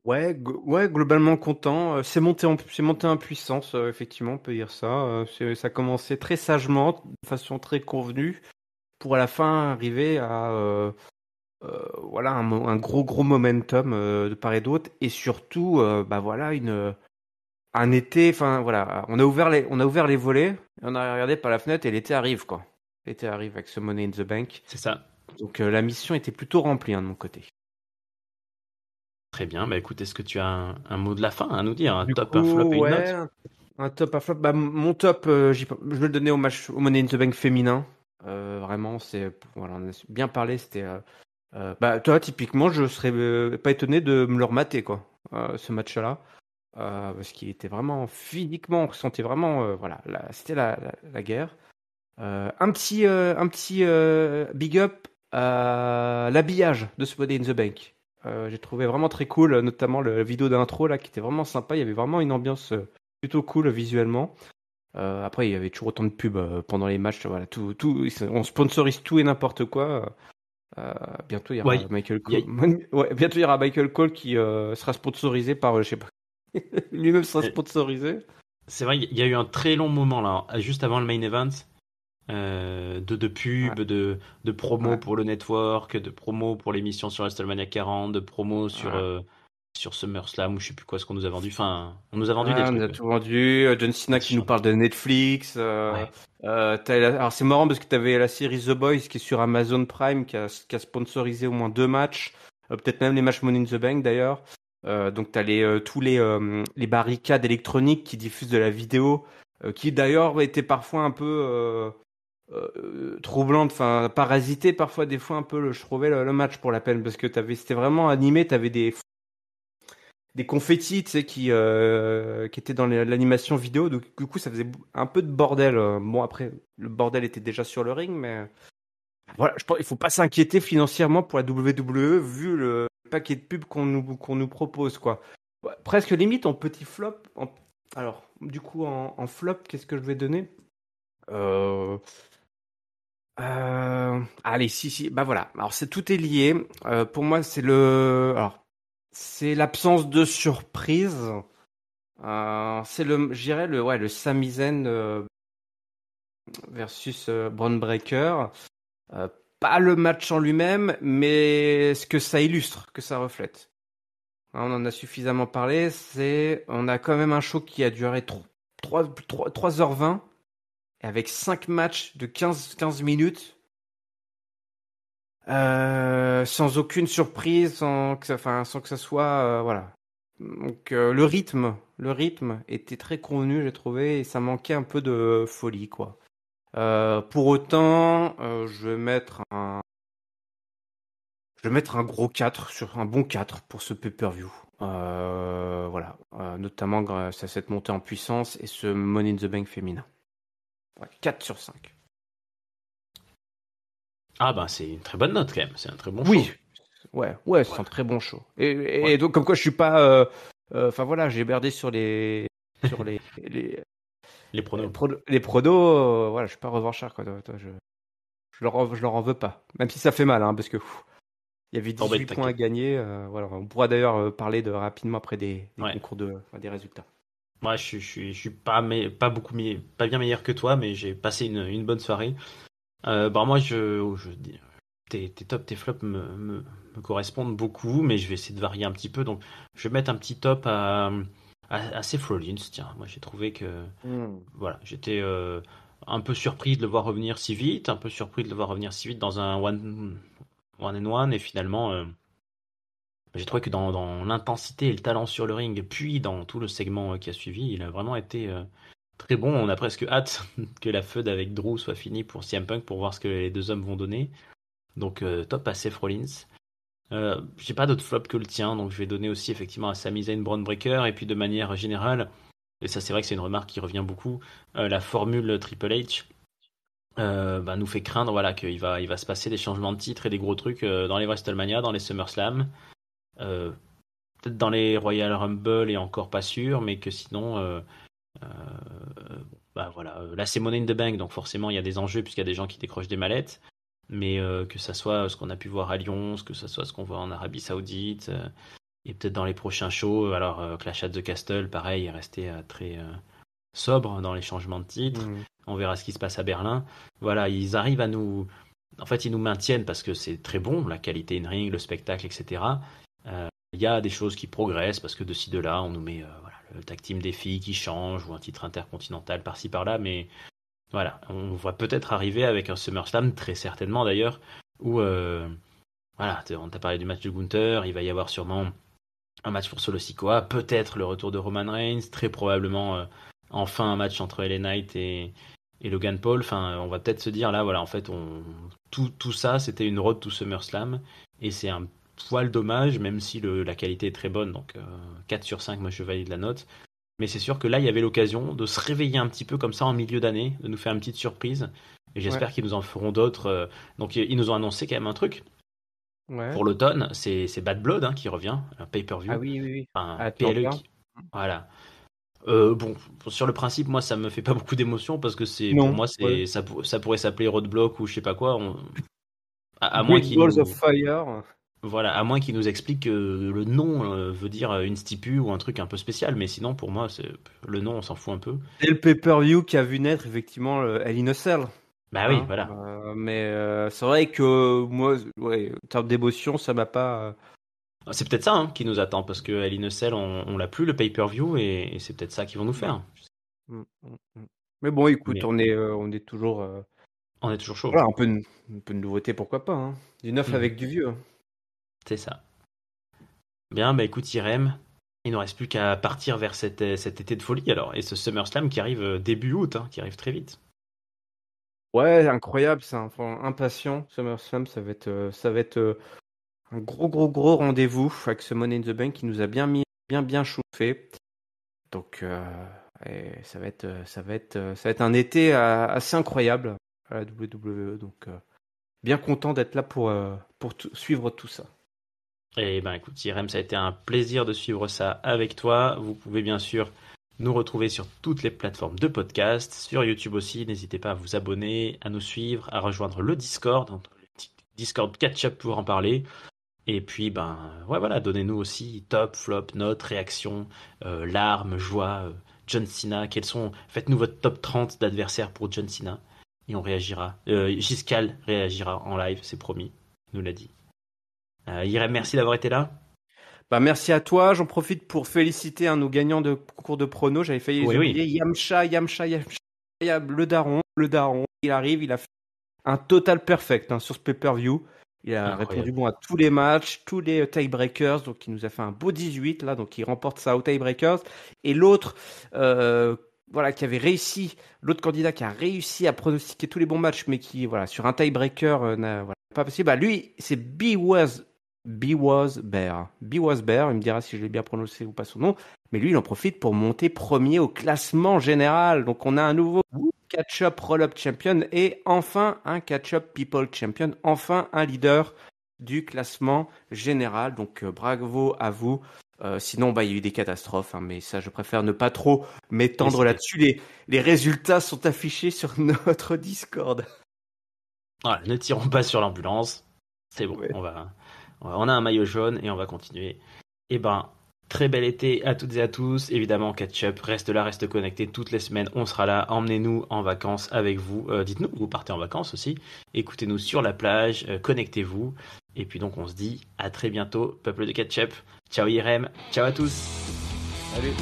Speaker 2: Ouais, ouais, globalement content. Euh, c'est monté en, c'est monté en puissance, effectivement, on peut dire ça. ça a commencé très sagement, de façon très convenue, pour à la fin arriver à, euh, voilà un, gros gros momentum euh, de part et d'autre et surtout euh, bah voilà une un été enfin voilà on a ouvert les on a ouvert les volets on a regardé par la fenêtre et l'été arrive quoi l'été arrive avec ce Money in the Bank c'est ça donc la mission était plutôt remplie hein, de mon côté Très bien, bah écoute, est-ce
Speaker 1: que tu as un, mot de la fin à nous dire Un top, un flop et une note
Speaker 2: Un top, un flop. Bah, mon top, je vais le donner au Money in the Bank féminin. vraiment, c'est voilà, on a bien parlé. C'était euh, bah, toi, typiquement, je serais euh, pas étonné de me le remater, quoi, euh, ce match-là. parce qu'il était vraiment physiquement, on ressentait vraiment, voilà, c'était la, la, guerre. un petit, un petit big up à l'habillage de ce Body in the Bank. J'ai trouvé vraiment très cool, notamment la vidéo d'intro là qui était vraiment sympa. Il y avait vraiment une ambiance plutôt cool visuellement. après, il y avait toujours autant de pubs pendant les matchs. Voilà, tout, tout, on sponsorise tout et n'importe quoi bientôt, il y aura Michael Cole. qui euh, sera sponsorisé par, euh, je sais pas, lui-même sera euh, sponsorisé.
Speaker 1: C'est vrai, il y a eu un très long moment là, juste avant le main event, de, de pub, de, de promo pour le network, de promo pour l'émission sur WrestleMania 40, de promo sur sur
Speaker 2: SummerSlam ou je sais plus quoi ce qu'on nous a vendu. Enfin, on nous a vendu des trucs. On nous a tout vendu. Euh, John Cena qui nous parle de Netflix. Euh, euh, alors c'est marrant parce que tu avais la série The Boys qui est sur Amazon Prime qui a, sponsorisé au moins deux matchs, peut-être même les matchs Money in the Bank d'ailleurs. donc tu as les, tous les, les barricades électroniques qui diffusent de la vidéo, qui d'ailleurs était parfois un peu euh, troublante, enfin parasité parfois des fois un peu. je trouvais le, match pour la peine parce que c'était vraiment animé, avais des des confettis, tu sais, qui, euh, qui étaient dans l'animation vidéo. Donc, du coup, ça faisait un peu de bordel. Euh, bon, après, le bordel était déjà sur le ring, mais voilà, je pense, il faut pas s'inquiéter financièrement pour la WWE vu le paquet de pubs qu'on nous, qu'on nous propose, quoi. Presque limite en petit flop. Alors, du coup, en, flop, qu'est-ce que je vais donner euh, euh... Allez, si, si, bah voilà. Alors, c'est tout est lié. pour moi, c'est le. Alors, c'est l'absence de surprise. Euh, c'est le, j'irais le, ouais, le euh, versus euh, Breaker. Euh, pas le match en lui-même, mais ce que ça illustre, que ça reflète. Hein, on en a suffisamment parlé. C'est, on a quand même un show qui a duré 3, h 20 avec 5 matchs de 15 minutes euh, sans aucune surprise, sans que ça, soit, euh, voilà. Donc euh, le rythme, le rythme était très convenu, j'ai trouvé, et ça manquait un peu de folie, quoi. pour autant, je vais mettre un, gros 4 sur un bon 4 pour ce pay-per-view. voilà, notamment grâce à cette montée en puissance et ce Money in the Bank féminin. 4 sur 5.
Speaker 1: Ah ben c'est une très bonne note quand même, c'est un très bon show. Oui,
Speaker 2: ouais, ouais, c'est un très bon show. Et, donc comme quoi je suis pas, euh, euh, enfin voilà, j'ai berdé sur les, sur les, les, les pronos, les, euh, voilà, je suis pas revanchard quoi. Toi, je, je leur, en, je veux pas, même si ça fait mal, hein, parce que il y avait 18 bah, points à gagner. voilà, on pourra d'ailleurs parler de rapidement après des, concours de, des résultats. Moi, je, je, suis pas, mais, pas beaucoup, mieux, pas bien
Speaker 1: meilleur que toi, mais j'ai passé une, une bonne soirée. Euh, bah moi, je, oh, je tes, tes top tes flops me, me, correspondent beaucoup, mais je vais essayer de varier un petit peu. Donc, je vais mettre un petit top à, à, Tiens, moi, j'ai trouvé que hmm. voilà, j'étais euh, un peu surpris de le voir revenir si vite, un peu surpris de le voir revenir si vite dans un one, one and one, et finalement. Euh, j'ai trouvé que dans, dans l'intensité et le talent sur le ring, puis dans tout le segment qui a suivi, il a vraiment été très bon. On a presque hâte que la feud avec Drew soit finie pour CM Punk pour voir ce que les deux hommes vont donner. Donc euh, top à Seth Rollins. Euh, j'ai pas d'autre flop que le tien, donc je vais donner aussi effectivement à Sami Zayn Breaker. Et puis de manière générale, et ça c'est vrai que c'est une remarque qui revient beaucoup, euh, la formule Triple H bah, nous fait craindre voilà, qu'il va, il va se passer des changements de titres et des gros trucs dans les WrestleMania, dans les SummerSlam. Peut-être dans les Royal Rumble et encore pas sûr, mais que sinon, bah, voilà, euh, là c'est Money in the Bank, donc forcément il y a des enjeux puisqu'il y a des gens qui décrochent des mallettes. Mais euh, que ça soit ce qu'on a pu voir à Lyon, que ça soit ce qu'on voit en Arabie Saoudite, euh, et peut-être dans les prochains shows. Alors que Clash at the Castle, pareil, est resté très sobre dans les changements de titres. Mmh. On verra ce qui se passe à Berlin. Voilà, ils arrivent à nous. En fait, ils nous maintiennent parce que c'est très bon, la qualité in-ring, le spectacle, etc. Il y a des choses qui progressent parce que de ci, de là, on nous met le euh, tag team des filles qui change ou un titre intercontinental par-ci par-là, mais voilà, on va peut-être arriver avec un SummerSlam, très certainement d'ailleurs, où euh, voilà, on t'a parlé du match de Gunther, il va y avoir sûrement un match pour Solo Sikoa, peut-être le retour de Roman Reigns, très probablement euh, enfin un match entre LA Knight et, et Logan Paul. Enfin, on va peut-être se dire là, voilà, en fait, on, tout, ça, c'était une route tout SummerSlam, et c'est un poil dommage, même si le, la qualité est très bonne, donc 4 euh, sur 5, moi je valide la note. Mais c'est sûr que là, il y avait l'occasion de se réveiller un petit peu comme ça en milieu d'année, de nous faire une petite surprise. Et j'espère qu'ils nous en feront d'autres. Euh, donc, ils nous ont annoncé quand même un
Speaker 2: truc. Ouais. Pour l'automne,
Speaker 1: c'est Bad Blood hein, qui revient, un pay-per-view. Ah oui, oui, oui. Un e Voilà. Euh, bon, sur le principe, moi, ça me fait pas beaucoup d'émotion parce que c'est pour moi, c'est ça, ça, pourrait s'appeler Roadblock ou je sais pas quoi. À, moins qu'il.
Speaker 2: Fire.
Speaker 1: Voilà, à moins qu'il nous explique que le nom euh, veut dire euh, une stipu ou un truc un peu spécial, mais sinon pour moi, c'est... le nom, on s'en fout un peu.
Speaker 2: C'est le pay-per-view qui a vu naître effectivement El Inocel. Bah oui, hein, voilà. Euh, mais c'est vrai que moi, ouais, en termes d'émotion, ça m'a pas. C'est peut-être ça hein, qui nous attend, parce que El Inocel,
Speaker 1: on, l'a plus le pay-per-view, et, c'est peut-être ça qu'ils vont nous faire.
Speaker 2: Hum, hum, hum. Mais bon, écoute, on, est, on est toujours. On est toujours chaud. Voilà, un peu, de, de nouveauté, pourquoi pas. Hein. Du neuf mmh. avec du vieux. C'est ça. Bien, bah écoute, Irem,
Speaker 1: il ne reste plus qu'à partir vers euh, cet, été de folie alors, et ce SummerSlam qui arrive euh, début août, hein, qui arrive
Speaker 2: très vite. Ouais, incroyable, c'est un impatient. SummerSlam, ça va être, euh, ça va être un gros, gros, gros rendez-vous avec ce Money in the Bank qui nous a bien mis, bien, bien chauffé. Donc, ça va être, ça va être, ça va être un été assez incroyable à la WWE. Donc, bien content d'être là pour, pour suivre tout ça.
Speaker 1: Et eh ben écoute, Irem, ça a été un plaisir de suivre ça avec toi. Vous pouvez bien sûr nous retrouver sur toutes les plateformes de podcast, sur YouTube aussi. N'hésitez pas à vous abonner, à nous suivre, à rejoindre le Discord, le Discord Catch-up pour en parler. Et puis, ben, ouais, voilà, donnez-nous aussi top, flop, notes, réactions, euh, larmes, joie, euh, John Cena, quels sont. Faites-nous votre top 30 d'adversaires pour John Cena et on réagira. Euh, Giscal réagira en live, c'est promis,
Speaker 2: nous l'a dit. Euh, Irem, merci d'avoir été là. Bah, merci à toi. J'en profite pour féliciter un hein, nos gagnants de concours de pronos. J'avais failli les oublier. Yamcha, Yamcha, Yamcha, le daron, le daron. Il arrive, il a fait un total perfect hein, sur ce pay-per-view. Il a répondu bon à tous les matchs, tous les euh, tiebreakers, donc il nous a fait un beau 18 là, donc il remporte ça aux tie-breakers. Et l'autre, euh, voilà, qui avait réussi, l'autre candidat qui a réussi à pronostiquer tous les bons matchs, mais qui voilà sur un tie-breaker, n'a pas possible. Bah, lui, c'est B was Bear, il me dira si je l'ai bien prononcé ou pas son nom, mais lui, il en profite pour monter premier au classement général. Donc on a un nouveau catch-up roll-up champion et enfin un catch-up people champion, enfin un leader du classement général. Donc euh, bravo à vous. Euh, sinon, bah, il y a eu des catastrophes, hein, mais ça, je préfère ne pas trop m'étendre là-dessus. Les, résultats sont affichés sur notre Discord. Voilà, ne tirons pas sur l'ambulance.
Speaker 1: C'est bon, on va on a un maillot jaune et on va continuer. Et eh ben, très bel été à toutes et à tous. Évidemment, Ketchup reste là, reste connecté toutes les semaines. On sera là. Emmenez-nous en vacances avec vous. Euh, dites-nous, vous partez en vacances aussi. Écoutez-nous sur la plage, euh, connectez-vous. Et puis donc, on se dit à très bientôt, peuple de Ketchup Ciao Irem, ciao à tous.
Speaker 2: Salut.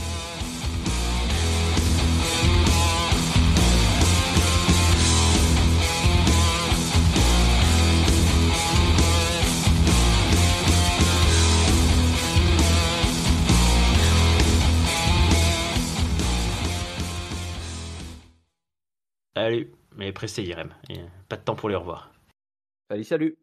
Speaker 2: Allez, mais pressé, Irem, euh, pas de temps pour les revoir. Allez, salut